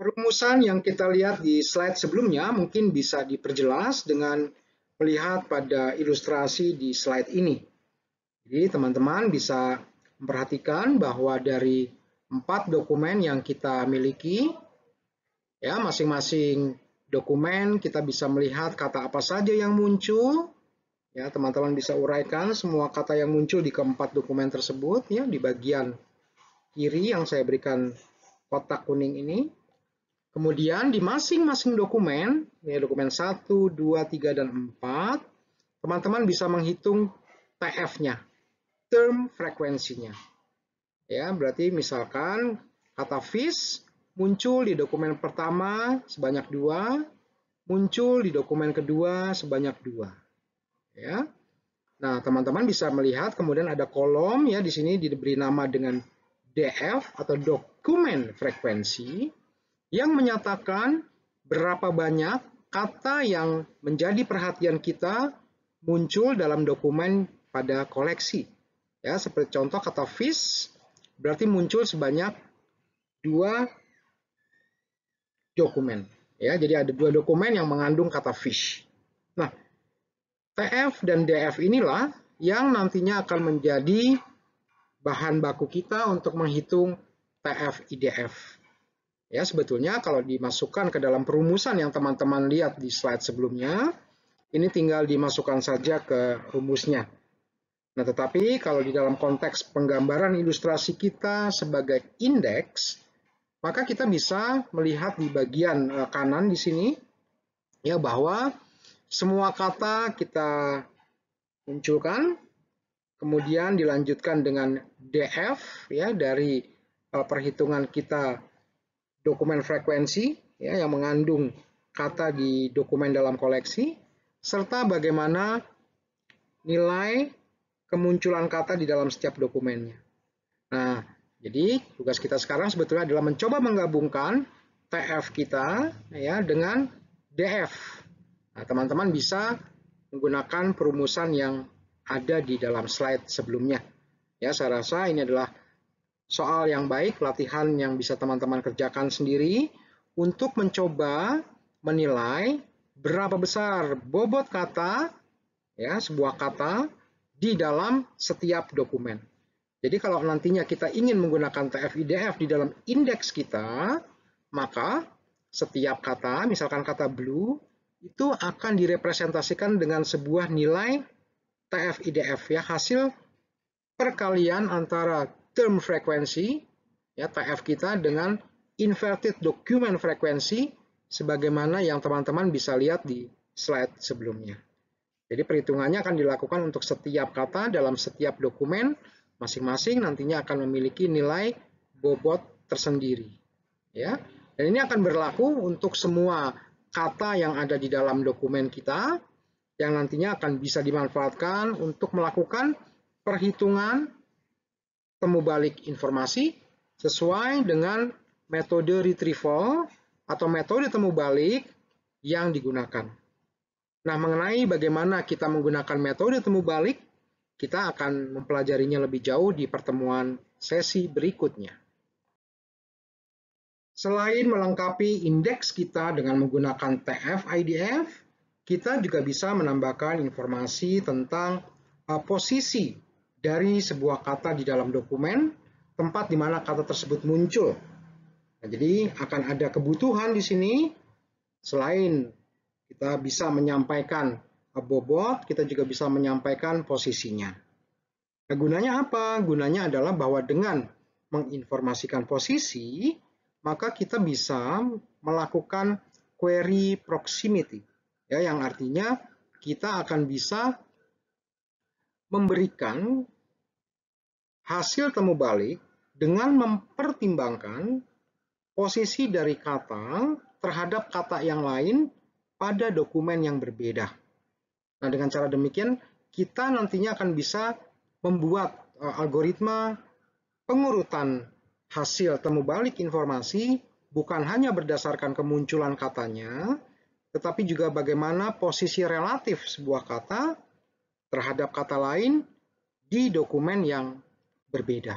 Perumusan yang kita lihat di slide sebelumnya mungkin bisa diperjelas dengan melihat pada ilustrasi di slide ini. Jadi teman-teman bisa memperhatikan bahwa dari empat dokumen yang kita miliki, ya masing-masing dokumen kita bisa melihat kata apa saja yang muncul, ya teman-teman bisa uraikan semua kata yang muncul di keempat dokumen tersebut ya di bagian kiri yang saya berikan kotak kuning ini kemudian di masing-masing dokumen ya dokumen 1, 2, 3, dan 4 teman-teman bisa menghitung TF-nya term frekuensinya. Ya, berarti misalkan kata fish muncul di dokumen pertama sebanyak dua, muncul di dokumen kedua sebanyak dua. Ya. Nah, teman-teman bisa melihat kemudian ada kolom ya di sini diberi nama dengan DF atau dokumen frekuensi yang menyatakan berapa banyak kata yang menjadi perhatian kita muncul dalam dokumen pada koleksi. Ya, seperti contoh kata fish berarti muncul sebanyak dua dokumen. Ya, jadi ada dua dokumen yang mengandung kata fish. Nah, TF dan DF inilah yang nantinya akan menjadi bahan baku kita untuk menghitung TF IDF. Ya, sebetulnya kalau dimasukkan ke dalam perumusan yang teman-teman lihat di slide sebelumnya, ini tinggal dimasukkan saja ke rumusnya. Nah, tetapi kalau di dalam konteks penggambaran ilustrasi kita sebagai indeks, maka kita bisa melihat di bagian eh, kanan di sini, ya bahwa semua kata kita munculkan, kemudian dilanjutkan dengan DF, ya dari eh, perhitungan kita dokumen frekuensi, ya yang mengandung kata di dokumen dalam koleksi, serta bagaimana nilai kemunculan kata di dalam setiap dokumennya. Nah, jadi tugas kita sekarang sebetulnya adalah mencoba menggabungkan TF kita ya dengan DF. Nah, teman-teman bisa menggunakan perumusan yang ada di dalam slide sebelumnya. Ya, saya rasa ini adalah soal yang baik, latihan yang bisa teman-teman kerjakan sendiri untuk mencoba menilai berapa besar bobot kata ya sebuah kata di dalam setiap dokumen. Jadi kalau nantinya kita ingin menggunakan TF-IDF di dalam indeks kita, maka setiap kata, misalkan kata blue, itu akan direpresentasikan dengan sebuah nilai TF-IDF, ya, hasil perkalian antara term frequency ya, TF kita dengan inverted document frequency sebagaimana yang teman-teman bisa lihat di slide sebelumnya. Jadi perhitungannya akan dilakukan untuk setiap kata dalam setiap dokumen, masing-masing nantinya akan memiliki nilai bobot tersendiri. Ya. Dan ini akan berlaku untuk semua kata yang ada di dalam dokumen kita yang nantinya akan bisa dimanfaatkan untuk melakukan perhitungan temu balik informasi sesuai dengan metode retrieval atau metode temu balik yang digunakan. Nah, mengenai bagaimana kita menggunakan metode temu balik, kita akan mempelajarinya lebih jauh di pertemuan sesi berikutnya. Selain melengkapi indeks kita dengan menggunakan TF-IDF, kita juga bisa menambahkan informasi tentang eh, posisi dari sebuah kata di dalam dokumen, tempat di mana kata tersebut muncul. Nah, jadi akan ada kebutuhan di sini, selain kita bisa menyampaikan eh, bobot, kita juga bisa menyampaikan posisinya. Nah, gunanya apa? Gunanya adalah bahwa dengan menginformasikan posisi, maka kita bisa melakukan query proximity, ya, yang artinya kita akan bisa memberikan hasil temu balik dengan mempertimbangkan posisi dari kata terhadap kata yang lain pada dokumen yang berbeda. Nah, dengan cara demikian, kita nantinya akan bisa membuat eh, algoritma pengurutan hasil temu balik informasi bukan hanya berdasarkan kemunculan katanya, tetapi juga bagaimana posisi relatif sebuah kata terhadap kata lain di dokumen yang berbeda.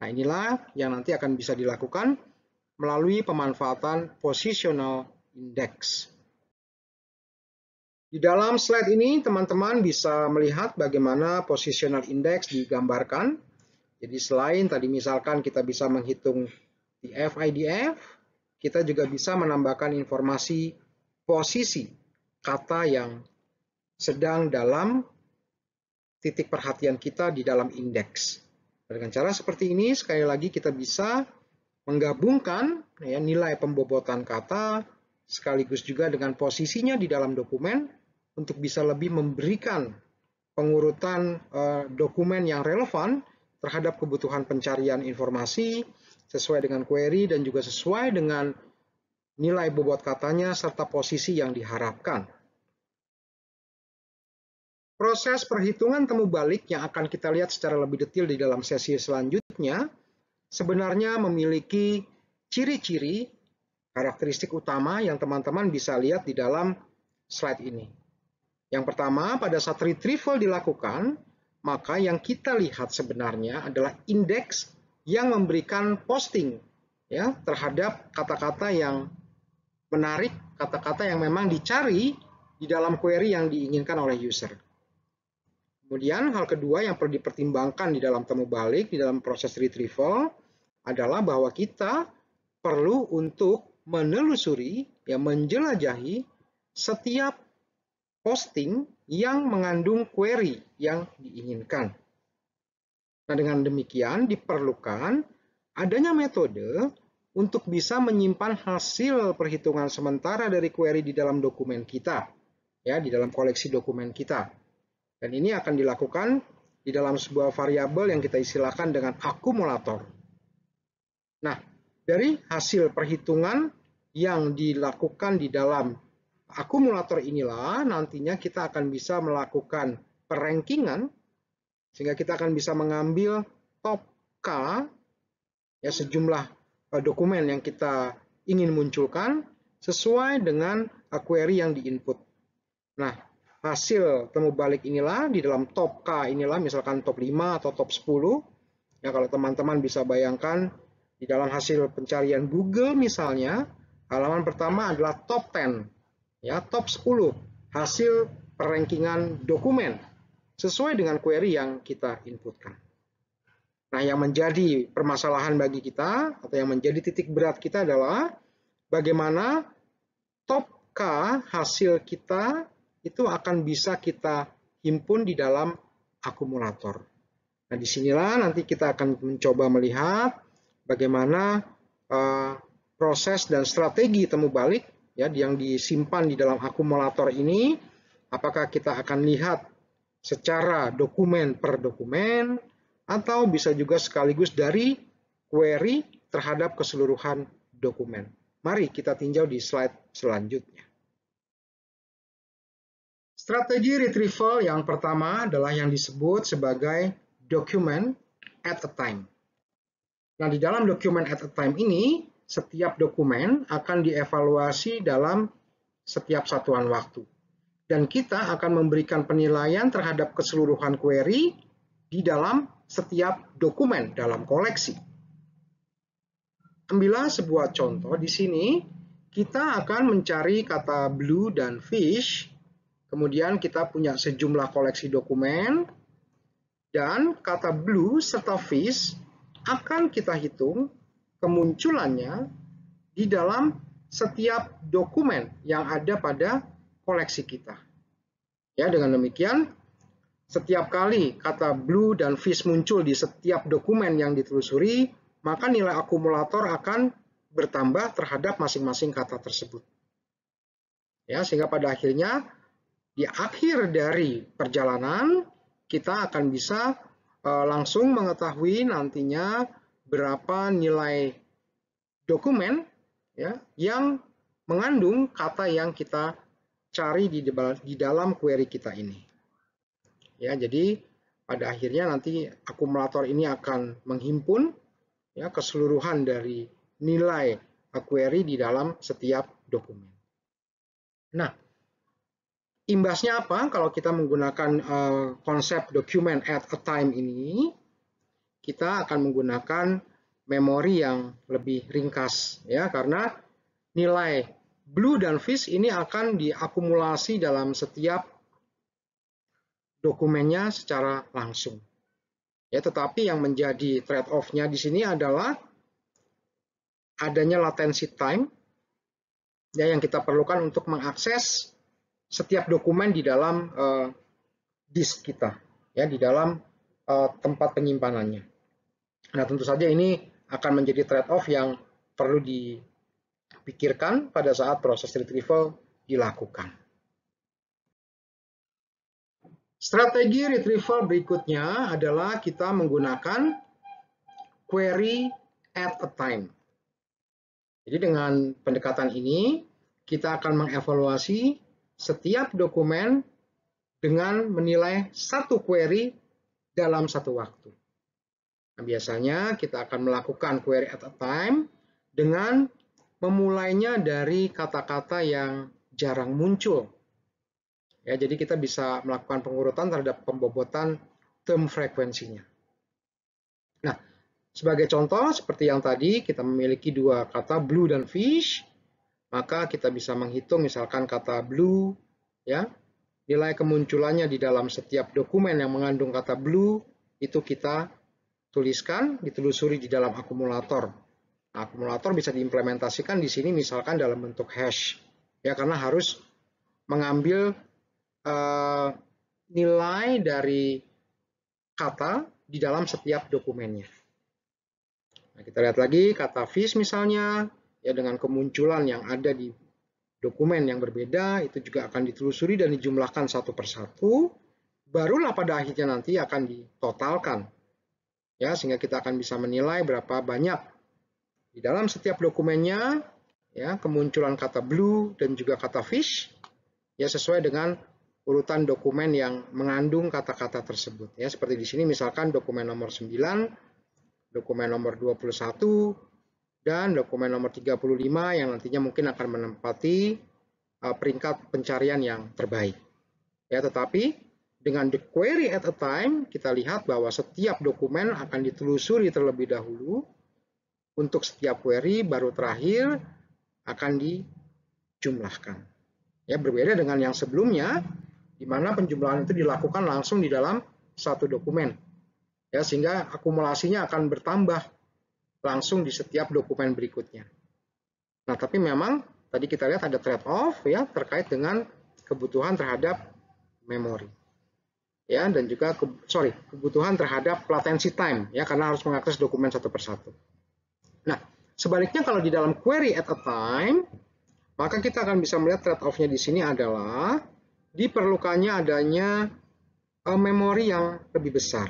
Nah, inilah yang nanti akan bisa dilakukan melalui pemanfaatan positional index. Di dalam slide ini teman-teman bisa melihat bagaimana positional index digambarkan. Jadi selain tadi misalkan kita bisa menghitung di FIDF, kita juga bisa menambahkan informasi posisi kata yang sedang dalam titik perhatian kita di dalam indeks. Dengan cara seperti ini, sekali lagi kita bisa menggabungkan ya, nilai pembobotan kata sekaligus juga dengan posisinya di dalam dokumen untuk bisa lebih memberikan pengurutan uh, dokumen yang relevan terhadap kebutuhan pencarian informasi sesuai dengan query dan juga sesuai dengan nilai bobot katanya serta posisi yang diharapkan. Proses perhitungan temu balik yang akan kita lihat secara lebih detail di dalam sesi selanjutnya sebenarnya memiliki ciri-ciri karakteristik utama yang teman-teman bisa lihat di dalam slide ini. Yang pertama, pada saat retrieval dilakukan, maka yang kita lihat sebenarnya adalah indeks yang memberikan posting ya terhadap kata-kata yang menarik, kata-kata yang memang dicari di dalam query yang diinginkan oleh user. Kemudian hal kedua yang perlu dipertimbangkan di dalam temu balik, di dalam proses retrieval adalah bahwa kita perlu untuk menelusuri, ya menjelajahi setiap posting yang mengandung query yang diinginkan. Nah, dengan demikian diperlukan adanya metode untuk bisa menyimpan hasil perhitungan sementara dari query di dalam dokumen kita, ya, di dalam koleksi dokumen kita. Dan ini akan dilakukan di dalam sebuah variabel yang kita istilahkan dengan akumulator. Nah, dari hasil perhitungan yang dilakukan di dalam akumulator inilah nantinya kita akan bisa melakukan perankingan sehingga kita akan bisa mengambil top K ya sejumlah eh, dokumen yang kita ingin munculkan sesuai dengan query yang diinput. Nah, hasil temu balik inilah di dalam top K inilah misalkan top 5 atau top 10. Ya kalau teman-teman bisa bayangkan di dalam hasil pencarian Google misalnya, halaman pertama adalah top 10 ya top 10 hasil perrankingan dokumen sesuai dengan query yang kita inputkan. Nah, yang menjadi permasalahan bagi kita atau yang menjadi titik berat kita adalah bagaimana top K hasil kita itu akan bisa kita himpun di dalam akumulator. Nah, disinilah nanti kita akan mencoba melihat bagaimana uh, proses dan strategi temu balik ya yang disimpan di dalam akumulator ini apakah kita akan lihat secara dokumen per dokumen atau bisa juga sekaligus dari query terhadap keseluruhan dokumen. Mari kita tinjau di slide selanjutnya. Strategi retrieval yang pertama adalah yang disebut sebagai document at a time. Nah, di dalam document at a time ini setiap dokumen akan dievaluasi dalam setiap satuan waktu. Dan kita akan memberikan penilaian terhadap keseluruhan query di dalam setiap dokumen dalam koleksi. Ambillah sebuah contoh di sini, kita akan mencari kata blue dan fish, kemudian kita punya sejumlah koleksi dokumen, dan kata blue serta fish akan kita hitung kemunculannya di dalam setiap dokumen yang ada pada koleksi kita. Ya, dengan demikian setiap kali kata blue dan fish muncul di setiap dokumen yang ditelusuri, maka nilai akumulator akan bertambah terhadap masing-masing kata tersebut. Ya, sehingga pada akhirnya di akhir dari perjalanan kita akan bisa eh, langsung mengetahui nantinya berapa nilai dokumen ya yang mengandung kata yang kita cari di, di dalam query kita ini. Ya, jadi pada akhirnya nanti akumulator ini akan menghimpun ya keseluruhan dari nilai query di dalam setiap dokumen. Nah, imbasnya apa kalau kita menggunakan uh, konsep document at a time ini? kita akan menggunakan memori yang lebih ringkas ya karena nilai blue dan fish ini akan diakumulasi dalam setiap dokumennya secara langsung. Ya, tetapi yang menjadi trade-off-nya di sini adalah adanya latency time ya yang kita perlukan untuk mengakses setiap dokumen di dalam uh, disk kita, ya di dalam uh, tempat penyimpanannya. Nah, tentu saja ini akan menjadi trade-off yang perlu dipikirkan pada saat proses retrieval dilakukan. Strategi retrieval berikutnya adalah kita menggunakan query at a time. Jadi dengan pendekatan ini, kita akan mengevaluasi setiap dokumen dengan menilai satu query dalam satu waktu. Nah, biasanya kita akan melakukan query at a time dengan memulainya dari kata-kata yang jarang muncul. Ya, jadi kita bisa melakukan pengurutan terhadap pembobotan term frekuensinya. Nah, sebagai contoh seperti yang tadi kita memiliki dua kata blue dan fish, maka kita bisa menghitung misalkan kata blue ya. Nilai kemunculannya di dalam setiap dokumen yang mengandung kata blue itu kita tuliskan, ditelusuri di dalam akumulator. Nah, akumulator bisa diimplementasikan di sini misalkan dalam bentuk hash. Ya, karena harus mengambil uh, nilai dari kata di dalam setiap dokumennya. Nah, kita lihat lagi kata fish misalnya, ya dengan kemunculan yang ada di dokumen yang berbeda, itu juga akan ditelusuri dan dijumlahkan satu persatu, barulah pada akhirnya nanti akan ditotalkan ya sehingga kita akan bisa menilai berapa banyak di dalam setiap dokumennya ya kemunculan kata blue dan juga kata fish ya sesuai dengan urutan dokumen yang mengandung kata-kata tersebut ya seperti di sini misalkan dokumen nomor 9 dokumen nomor 21 dan dokumen nomor 35 yang nantinya mungkin akan menempati uh, peringkat pencarian yang terbaik ya tetapi dengan the query at a time, kita lihat bahwa setiap dokumen akan ditelusuri terlebih dahulu. Untuk setiap query, baru terakhir akan dijumlahkan. Ya, berbeda dengan yang sebelumnya, di mana penjumlahan itu dilakukan langsung di dalam satu dokumen. Ya, sehingga akumulasinya akan bertambah langsung di setiap dokumen berikutnya. Nah, tapi memang tadi kita lihat ada trade-off ya terkait dengan kebutuhan terhadap memori ya dan juga ke, sorry kebutuhan terhadap latency time ya karena harus mengakses dokumen satu persatu. Nah sebaliknya kalau di dalam query at a time maka kita akan bisa melihat trade offnya di sini adalah diperlukannya adanya uh, memori yang lebih besar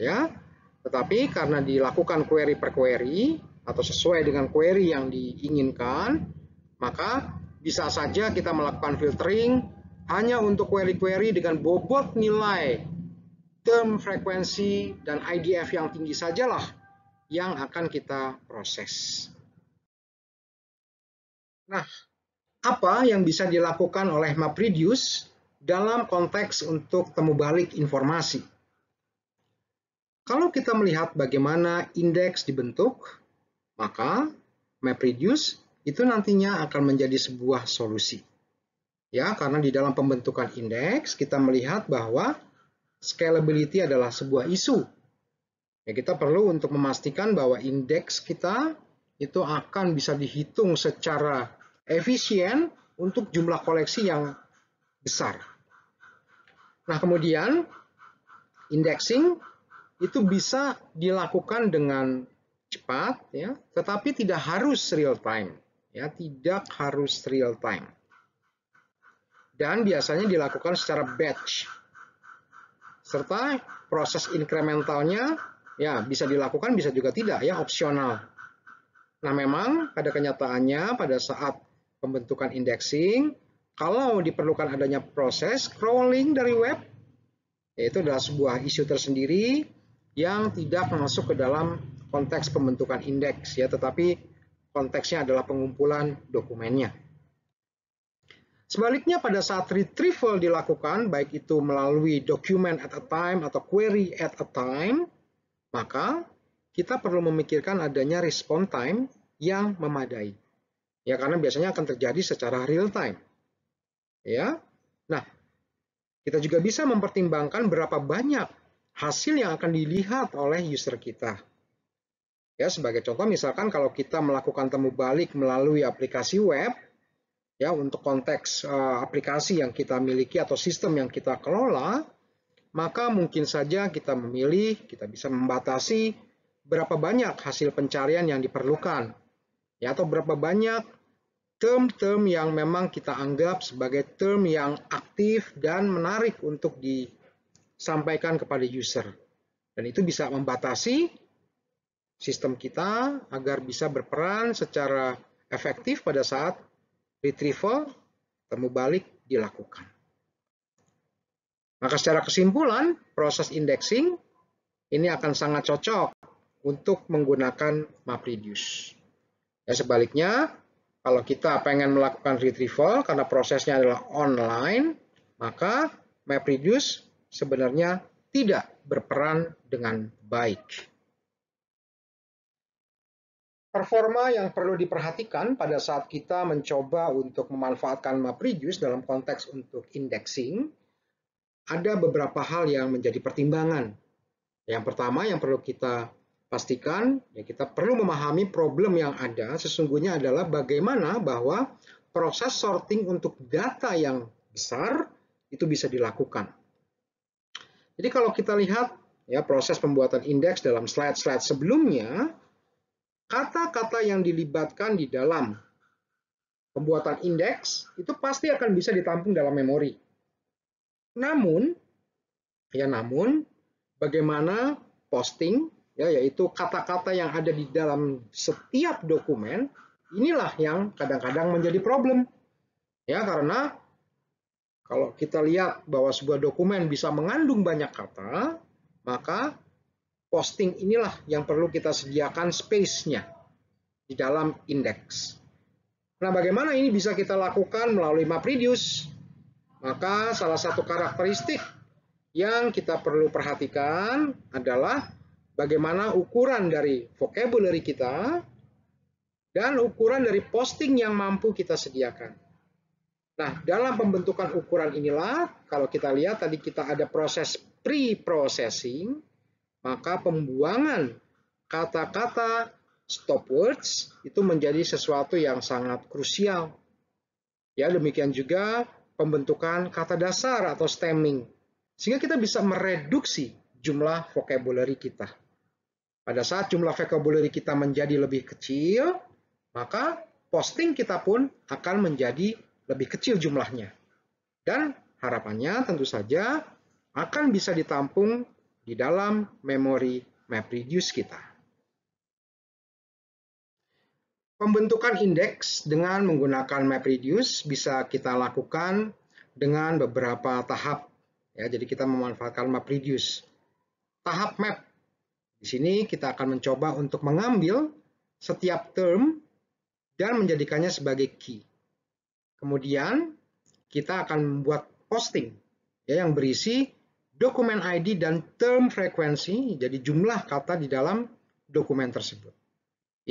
ya tetapi karena dilakukan query per query atau sesuai dengan query yang diinginkan maka bisa saja kita melakukan filtering hanya untuk query-query dengan bobot nilai term frekuensi dan IDF yang tinggi sajalah yang akan kita proses. Nah, apa yang bisa dilakukan oleh MapReduce dalam konteks untuk temu balik informasi? Kalau kita melihat bagaimana indeks dibentuk, maka MapReduce itu nantinya akan menjadi sebuah solusi. Ya, karena di dalam pembentukan indeks kita melihat bahwa scalability adalah sebuah isu. Ya, kita perlu untuk memastikan bahwa indeks kita itu akan bisa dihitung secara efisien untuk jumlah koleksi yang besar. Nah, kemudian indexing itu bisa dilakukan dengan cepat ya, tetapi tidak harus real time ya, tidak harus real time dan biasanya dilakukan secara batch. Serta proses inkrementalnya ya bisa dilakukan bisa juga tidak ya opsional. Nah, memang pada kenyataannya pada saat pembentukan indexing kalau diperlukan adanya proses crawling dari web yaitu adalah sebuah isu tersendiri yang tidak masuk ke dalam konteks pembentukan indeks ya tetapi konteksnya adalah pengumpulan dokumennya. Sebaliknya pada saat retrieval dilakukan, baik itu melalui document at a time atau query at a time, maka kita perlu memikirkan adanya response time yang memadai. Ya, karena biasanya akan terjadi secara real time. Ya. Nah, kita juga bisa mempertimbangkan berapa banyak hasil yang akan dilihat oleh user kita. Ya, sebagai contoh misalkan kalau kita melakukan temu balik melalui aplikasi web, ya untuk konteks uh, aplikasi yang kita miliki atau sistem yang kita kelola, maka mungkin saja kita memilih, kita bisa membatasi berapa banyak hasil pencarian yang diperlukan, ya atau berapa banyak term-term yang memang kita anggap sebagai term yang aktif dan menarik untuk disampaikan kepada user. Dan itu bisa membatasi sistem kita agar bisa berperan secara efektif pada saat retrieval, temu balik dilakukan. Maka secara kesimpulan, proses indexing ini akan sangat cocok untuk menggunakan MapReduce. Ya, sebaliknya, kalau kita pengen melakukan retrieval karena prosesnya adalah online, maka MapReduce sebenarnya tidak berperan dengan baik. Performa yang perlu diperhatikan pada saat kita mencoba untuk memanfaatkan MapReduce dalam konteks untuk indexing, ada beberapa hal yang menjadi pertimbangan. Yang pertama yang perlu kita pastikan, ya kita perlu memahami problem yang ada sesungguhnya adalah bagaimana bahwa proses sorting untuk data yang besar itu bisa dilakukan. Jadi kalau kita lihat ya proses pembuatan indeks dalam slide-slide sebelumnya, kata-kata yang dilibatkan di dalam pembuatan indeks itu pasti akan bisa ditampung dalam memori. Namun, ya namun, bagaimana posting, ya yaitu kata-kata yang ada di dalam setiap dokumen, inilah yang kadang-kadang menjadi problem. Ya, karena kalau kita lihat bahwa sebuah dokumen bisa mengandung banyak kata, maka posting inilah yang perlu kita sediakan space-nya di dalam indeks. Nah, bagaimana ini bisa kita lakukan melalui MapReduce? Maka salah satu karakteristik yang kita perlu perhatikan adalah bagaimana ukuran dari vocabulary kita dan ukuran dari posting yang mampu kita sediakan. Nah, dalam pembentukan ukuran inilah, kalau kita lihat tadi kita ada proses pre-processing, maka pembuangan kata-kata stop words itu menjadi sesuatu yang sangat krusial. Ya, demikian juga pembentukan kata dasar atau stemming. Sehingga kita bisa mereduksi jumlah vocabulary kita. Pada saat jumlah vocabulary kita menjadi lebih kecil, maka posting kita pun akan menjadi lebih kecil jumlahnya. Dan harapannya tentu saja akan bisa ditampung di dalam memori MapReduce kita. Pembentukan indeks dengan menggunakan MapReduce bisa kita lakukan dengan beberapa tahap. Ya, jadi kita memanfaatkan MapReduce. Tahap map. Di sini kita akan mencoba untuk mengambil setiap term dan menjadikannya sebagai key. Kemudian kita akan membuat posting ya, yang berisi dokumen ID dan term frekuensi, jadi jumlah kata di dalam dokumen tersebut.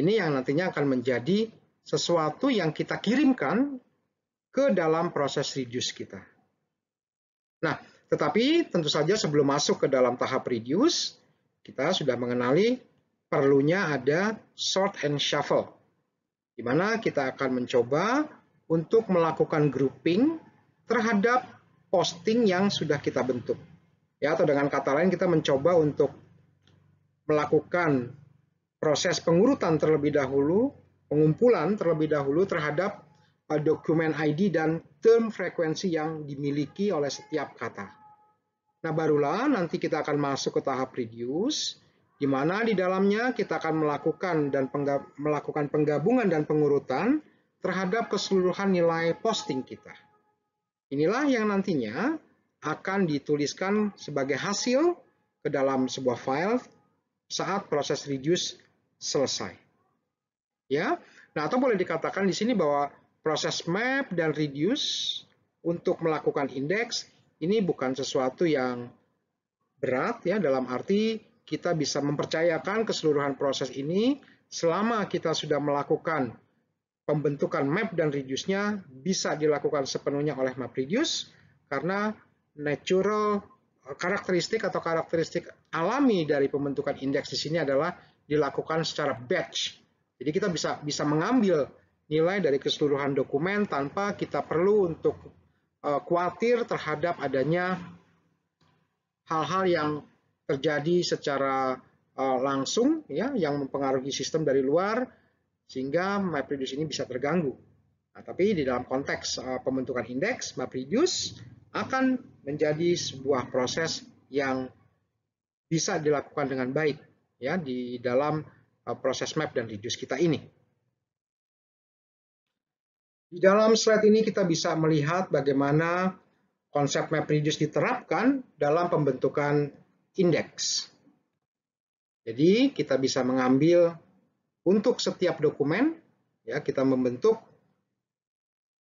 Ini yang nantinya akan menjadi sesuatu yang kita kirimkan ke dalam proses reduce kita. Nah, tetapi tentu saja sebelum masuk ke dalam tahap reduce, kita sudah mengenali perlunya ada sort and shuffle, di mana kita akan mencoba untuk melakukan grouping terhadap posting yang sudah kita bentuk. Ya, atau dengan kata lain kita mencoba untuk melakukan proses pengurutan terlebih dahulu, pengumpulan terlebih dahulu terhadap uh, dokumen ID dan term frekuensi yang dimiliki oleh setiap kata. Nah, barulah nanti kita akan masuk ke tahap reduce, di mana di dalamnya kita akan melakukan dan penggab melakukan penggabungan dan pengurutan terhadap keseluruhan nilai posting kita. Inilah yang nantinya akan dituliskan sebagai hasil ke dalam sebuah file saat proses reduce selesai. Ya. Nah, atau boleh dikatakan di sini bahwa proses map dan reduce untuk melakukan indeks ini bukan sesuatu yang berat ya dalam arti kita bisa mempercayakan keseluruhan proses ini selama kita sudah melakukan pembentukan map dan reduce-nya bisa dilakukan sepenuhnya oleh map reduce karena natural karakteristik atau karakteristik alami dari pembentukan indeks di sini adalah dilakukan secara batch. Jadi kita bisa bisa mengambil nilai dari keseluruhan dokumen tanpa kita perlu untuk uh, khawatir terhadap adanya hal-hal yang terjadi secara uh, langsung ya yang mempengaruhi sistem dari luar sehingga MapReduce ini bisa terganggu. Nah, tapi di dalam konteks uh, pembentukan indeks MapReduce akan menjadi sebuah proses yang bisa dilakukan dengan baik ya di dalam uh, proses map dan reduce kita ini. Di dalam slide ini kita bisa melihat bagaimana konsep map reduce diterapkan dalam pembentukan indeks. Jadi kita bisa mengambil untuk setiap dokumen ya kita membentuk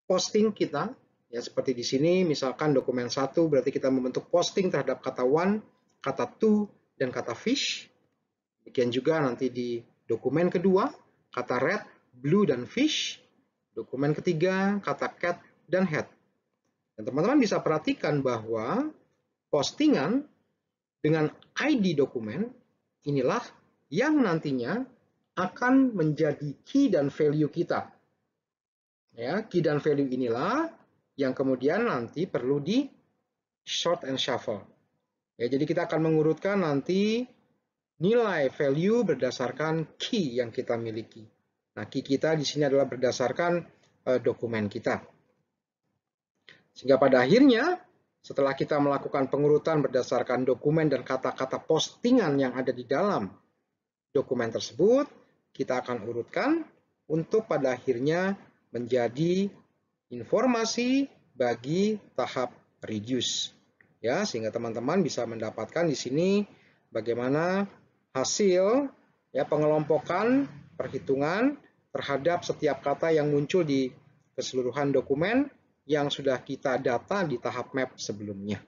posting kita Ya, seperti di sini, misalkan dokumen satu berarti kita membentuk posting terhadap kata one, kata two dan kata fish. Demikian juga nanti di dokumen kedua, kata red, blue, dan fish. Dokumen ketiga, kata cat, dan head. Dan teman-teman bisa perhatikan bahwa postingan dengan ID dokumen inilah yang nantinya akan menjadi key dan value kita. Ya, key dan value inilah yang kemudian nanti perlu di short and shuffle. Ya, jadi kita akan mengurutkan nanti nilai value berdasarkan key yang kita miliki. Nah, key kita di sini adalah berdasarkan uh, dokumen kita. Sehingga pada akhirnya, setelah kita melakukan pengurutan berdasarkan dokumen dan kata-kata postingan yang ada di dalam dokumen tersebut, kita akan urutkan untuk pada akhirnya menjadi informasi bagi tahap reduce. Ya, sehingga teman-teman bisa mendapatkan di sini bagaimana hasil ya pengelompokan perhitungan terhadap setiap kata yang muncul di keseluruhan dokumen yang sudah kita data di tahap map sebelumnya.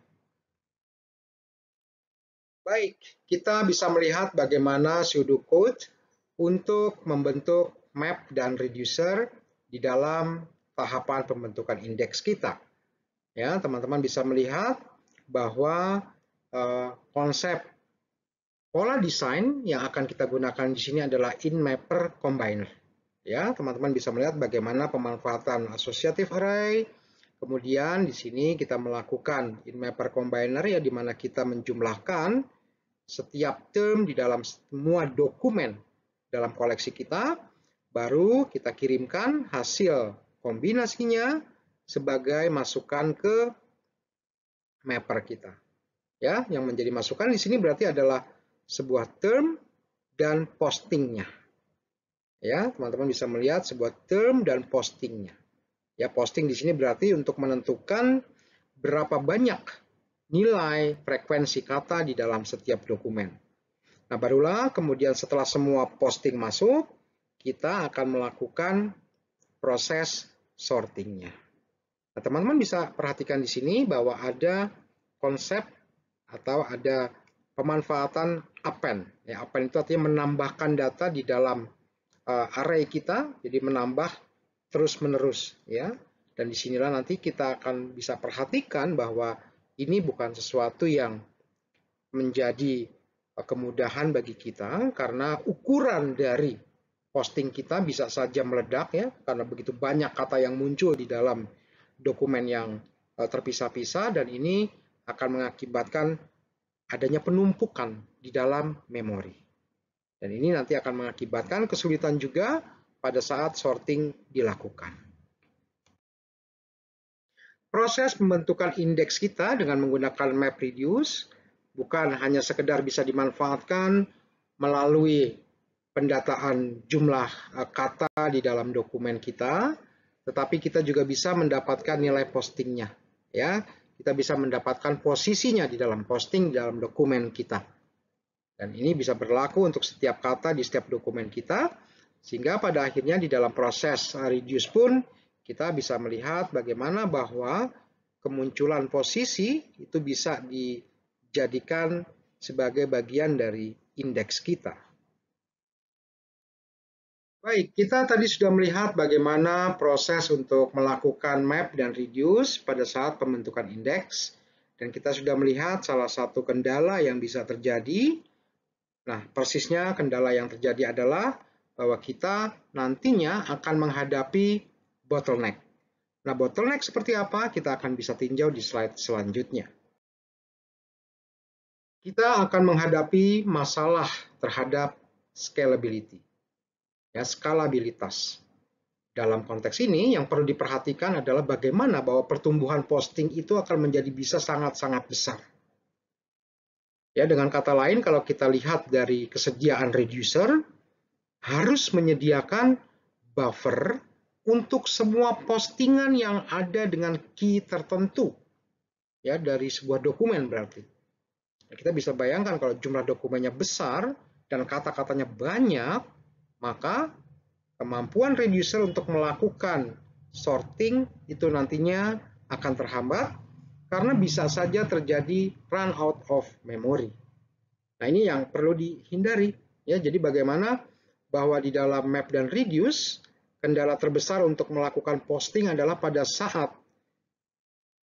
Baik, kita bisa melihat bagaimana code untuk membentuk map dan reducer di dalam tahapan pembentukan indeks kita. Ya, teman-teman bisa melihat bahwa eh, konsep pola desain yang akan kita gunakan di sini adalah in mapper Combiner. Ya, teman-teman bisa melihat bagaimana pemanfaatan associative array. Kemudian di sini kita melakukan in mapper Combiner ya di mana kita menjumlahkan setiap term di dalam semua dokumen dalam koleksi kita, baru kita kirimkan hasil kombinasinya sebagai masukan ke mapper kita. Ya, yang menjadi masukan di sini berarti adalah sebuah term dan postingnya. Ya, teman-teman bisa melihat sebuah term dan postingnya. Ya, posting di sini berarti untuk menentukan berapa banyak nilai frekuensi kata di dalam setiap dokumen. Nah, barulah kemudian setelah semua posting masuk, kita akan melakukan proses sortingnya. Nah, teman-teman bisa perhatikan di sini bahwa ada konsep atau ada pemanfaatan append. Ya, append itu artinya menambahkan data di dalam uh, array kita, jadi menambah terus-menerus. ya. Dan disinilah nanti kita akan bisa perhatikan bahwa ini bukan sesuatu yang menjadi eh, kemudahan bagi kita karena ukuran dari posting kita bisa saja meledak ya karena begitu banyak kata yang muncul di dalam dokumen yang e, terpisah-pisah dan ini akan mengakibatkan adanya penumpukan di dalam memori. Dan ini nanti akan mengakibatkan kesulitan juga pada saat sorting dilakukan. Proses pembentukan indeks kita dengan menggunakan MapReduce bukan hanya sekedar bisa dimanfaatkan melalui pendataan jumlah eh, kata di dalam dokumen kita, tetapi kita juga bisa mendapatkan nilai postingnya. Ya, kita bisa mendapatkan posisinya di dalam posting di dalam dokumen kita. Dan ini bisa berlaku untuk setiap kata di setiap dokumen kita, sehingga pada akhirnya di dalam proses eh, reduce pun kita bisa melihat bagaimana bahwa kemunculan posisi itu bisa dijadikan sebagai bagian dari indeks kita. Baik, kita tadi sudah melihat bagaimana proses untuk melakukan map dan reduce pada saat pembentukan indeks. Dan kita sudah melihat salah satu kendala yang bisa terjadi. Nah, persisnya kendala yang terjadi adalah bahwa kita nantinya akan menghadapi bottleneck. Nah, bottleneck seperti apa? Kita akan bisa tinjau di slide selanjutnya. Kita akan menghadapi masalah terhadap scalability ya, skalabilitas. Dalam konteks ini, yang perlu diperhatikan adalah bagaimana bahwa pertumbuhan posting itu akan menjadi bisa sangat-sangat besar. Ya, dengan kata lain, kalau kita lihat dari kesediaan reducer, harus menyediakan buffer untuk semua postingan yang ada dengan key tertentu. Ya, dari sebuah dokumen berarti. Kita bisa bayangkan kalau jumlah dokumennya besar dan kata-katanya banyak, maka kemampuan reducer untuk melakukan sorting itu nantinya akan terhambat karena bisa saja terjadi run out of memory. Nah, ini yang perlu dihindari ya. Jadi bagaimana bahwa di dalam map dan reduce kendala terbesar untuk melakukan posting adalah pada saat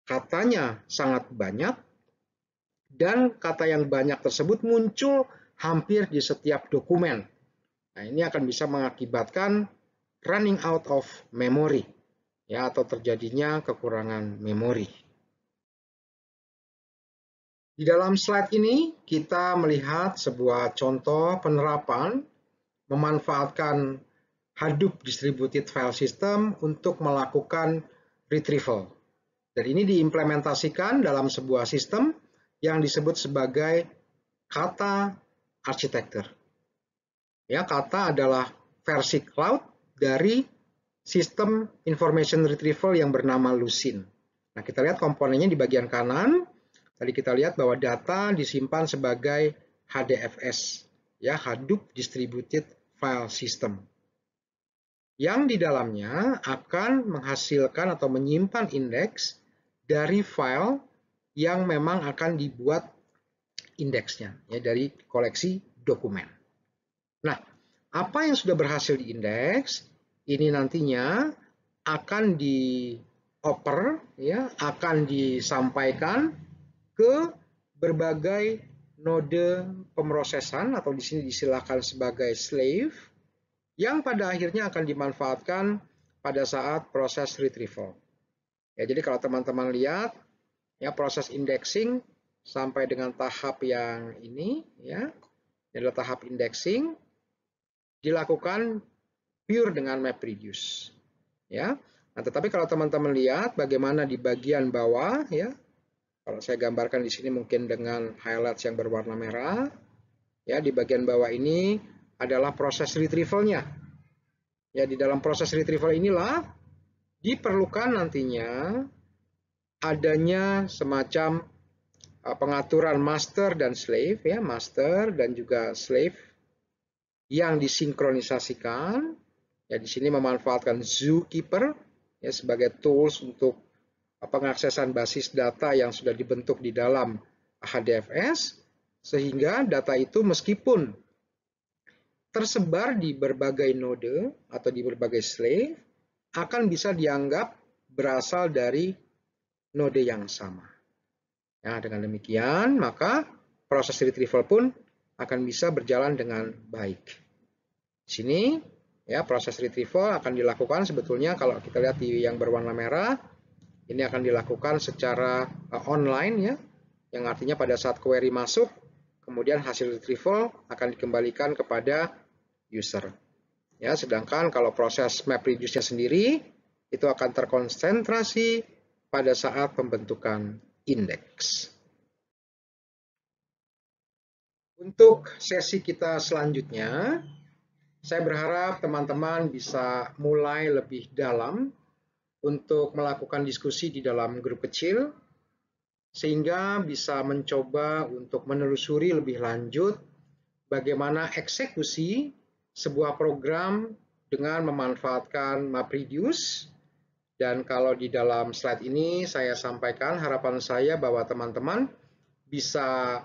katanya sangat banyak dan kata yang banyak tersebut muncul hampir di setiap dokumen. Nah, ini akan bisa mengakibatkan running out of memory ya atau terjadinya kekurangan memori. Di dalam slide ini kita melihat sebuah contoh penerapan memanfaatkan Hadoop Distributed File System untuk melakukan retrieval. Dan ini diimplementasikan dalam sebuah sistem yang disebut sebagai kata arsitektur. Ya, kata adalah versi cloud dari sistem information retrieval yang bernama Lucene. Nah, kita lihat komponennya di bagian kanan. Tadi kita lihat bahwa data disimpan sebagai HDFS, ya Hadoop Distributed File System. Yang di dalamnya akan menghasilkan atau menyimpan indeks dari file yang memang akan dibuat indeksnya, ya dari koleksi dokumen. Nah, apa yang sudah berhasil diindeks ini nantinya akan dioper ya, akan disampaikan ke berbagai node pemrosesan atau di sini disilahkan sebagai slave yang pada akhirnya akan dimanfaatkan pada saat proses retrieval. Ya, jadi kalau teman-teman lihat ya proses indexing sampai dengan tahap yang ini ya, ini adalah tahap indexing dilakukan pure dengan MapReduce. Ya. Nah, tetapi kalau teman-teman lihat bagaimana di bagian bawah ya. Kalau saya gambarkan di sini mungkin dengan highlights yang berwarna merah. Ya, di bagian bawah ini adalah proses retrievalnya. Ya, di dalam proses retrieval inilah diperlukan nantinya adanya semacam eh, pengaturan master dan slave ya, master dan juga slave yang disinkronisasikan. Ya di sini memanfaatkan Zookeeper ya sebagai tools untuk uh, pengaksesan basis data yang sudah dibentuk di dalam HDFS sehingga data itu meskipun tersebar di berbagai node atau di berbagai slave akan bisa dianggap berasal dari node yang sama. Nah, dengan demikian maka proses retrieval pun akan bisa berjalan dengan baik. Di sini ya proses retrieval akan dilakukan sebetulnya kalau kita lihat di yang berwarna merah ini akan dilakukan secara uh, online ya yang artinya pada saat query masuk kemudian hasil retrieval akan dikembalikan kepada user. Ya, sedangkan kalau proses map reduce-nya sendiri itu akan terkonsentrasi pada saat pembentukan indeks. Untuk sesi kita selanjutnya, saya berharap teman-teman bisa mulai lebih dalam untuk melakukan diskusi di dalam grup kecil, sehingga bisa mencoba untuk menelusuri lebih lanjut bagaimana eksekusi sebuah program dengan memanfaatkan MapReduce. Dan kalau di dalam slide ini saya sampaikan harapan saya bahwa teman-teman bisa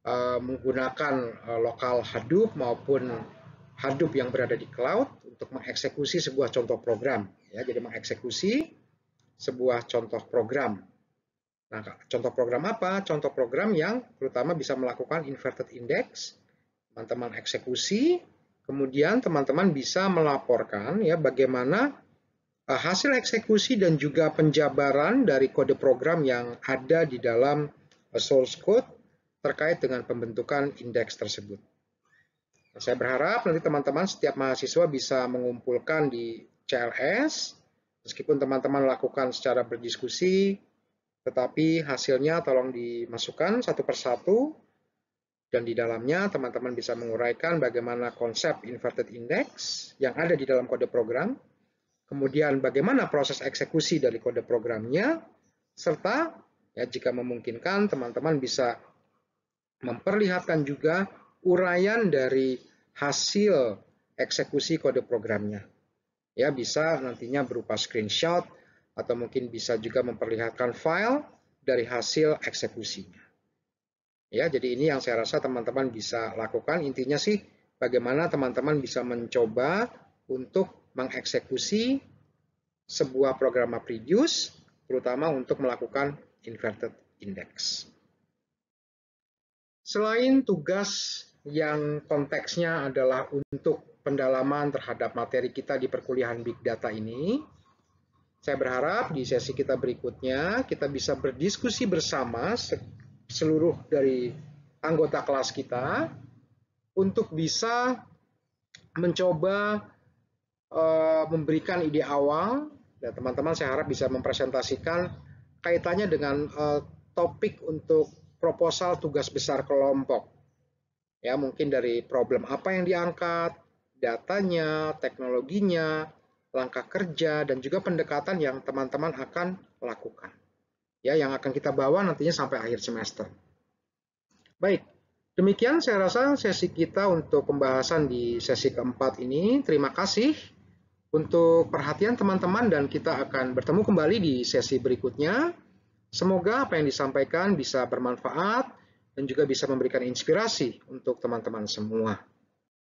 Eh, menggunakan eh, lokal Hadoop maupun Hadoop yang berada di cloud untuk mengeksekusi sebuah contoh program. Ya, jadi mengeksekusi sebuah contoh program. Nah, contoh program apa? Contoh program yang terutama bisa melakukan inverted index, teman-teman eksekusi, kemudian teman-teman bisa melaporkan ya bagaimana eh, hasil eksekusi dan juga penjabaran dari kode program yang ada di dalam source code terkait dengan pembentukan indeks tersebut. Nah, saya berharap nanti teman-teman setiap mahasiswa bisa mengumpulkan di CLS, meskipun teman-teman lakukan secara berdiskusi, tetapi hasilnya tolong dimasukkan satu persatu, dan di dalamnya teman-teman bisa menguraikan bagaimana konsep inverted index yang ada di dalam kode program, kemudian bagaimana proses eksekusi dari kode programnya, serta ya jika memungkinkan teman-teman bisa memperlihatkan juga uraian dari hasil eksekusi kode programnya. Ya, bisa nantinya berupa screenshot atau mungkin bisa juga memperlihatkan file dari hasil eksekusinya. Ya, jadi ini yang saya rasa teman-teman bisa lakukan. Intinya sih bagaimana teman-teman bisa mencoba untuk mengeksekusi sebuah program MapReduce, terutama untuk melakukan inverted index. Selain tugas yang konteksnya adalah untuk pendalaman terhadap materi kita di perkuliahan Big Data ini, saya berharap di sesi kita berikutnya kita bisa berdiskusi bersama seluruh dari anggota kelas kita untuk bisa mencoba eh, memberikan ide awal dan teman-teman saya harap bisa mempresentasikan kaitannya dengan eh, topik untuk proposal tugas besar kelompok. Ya, mungkin dari problem apa yang diangkat, datanya, teknologinya, langkah kerja, dan juga pendekatan yang teman-teman akan lakukan. Ya, yang akan kita bawa nantinya sampai akhir semester. Baik, demikian saya rasa sesi kita untuk pembahasan di sesi keempat ini. Terima kasih untuk perhatian teman-teman dan kita akan bertemu kembali di sesi berikutnya. Semoga apa yang disampaikan bisa bermanfaat dan juga bisa memberikan inspirasi untuk teman-teman semua.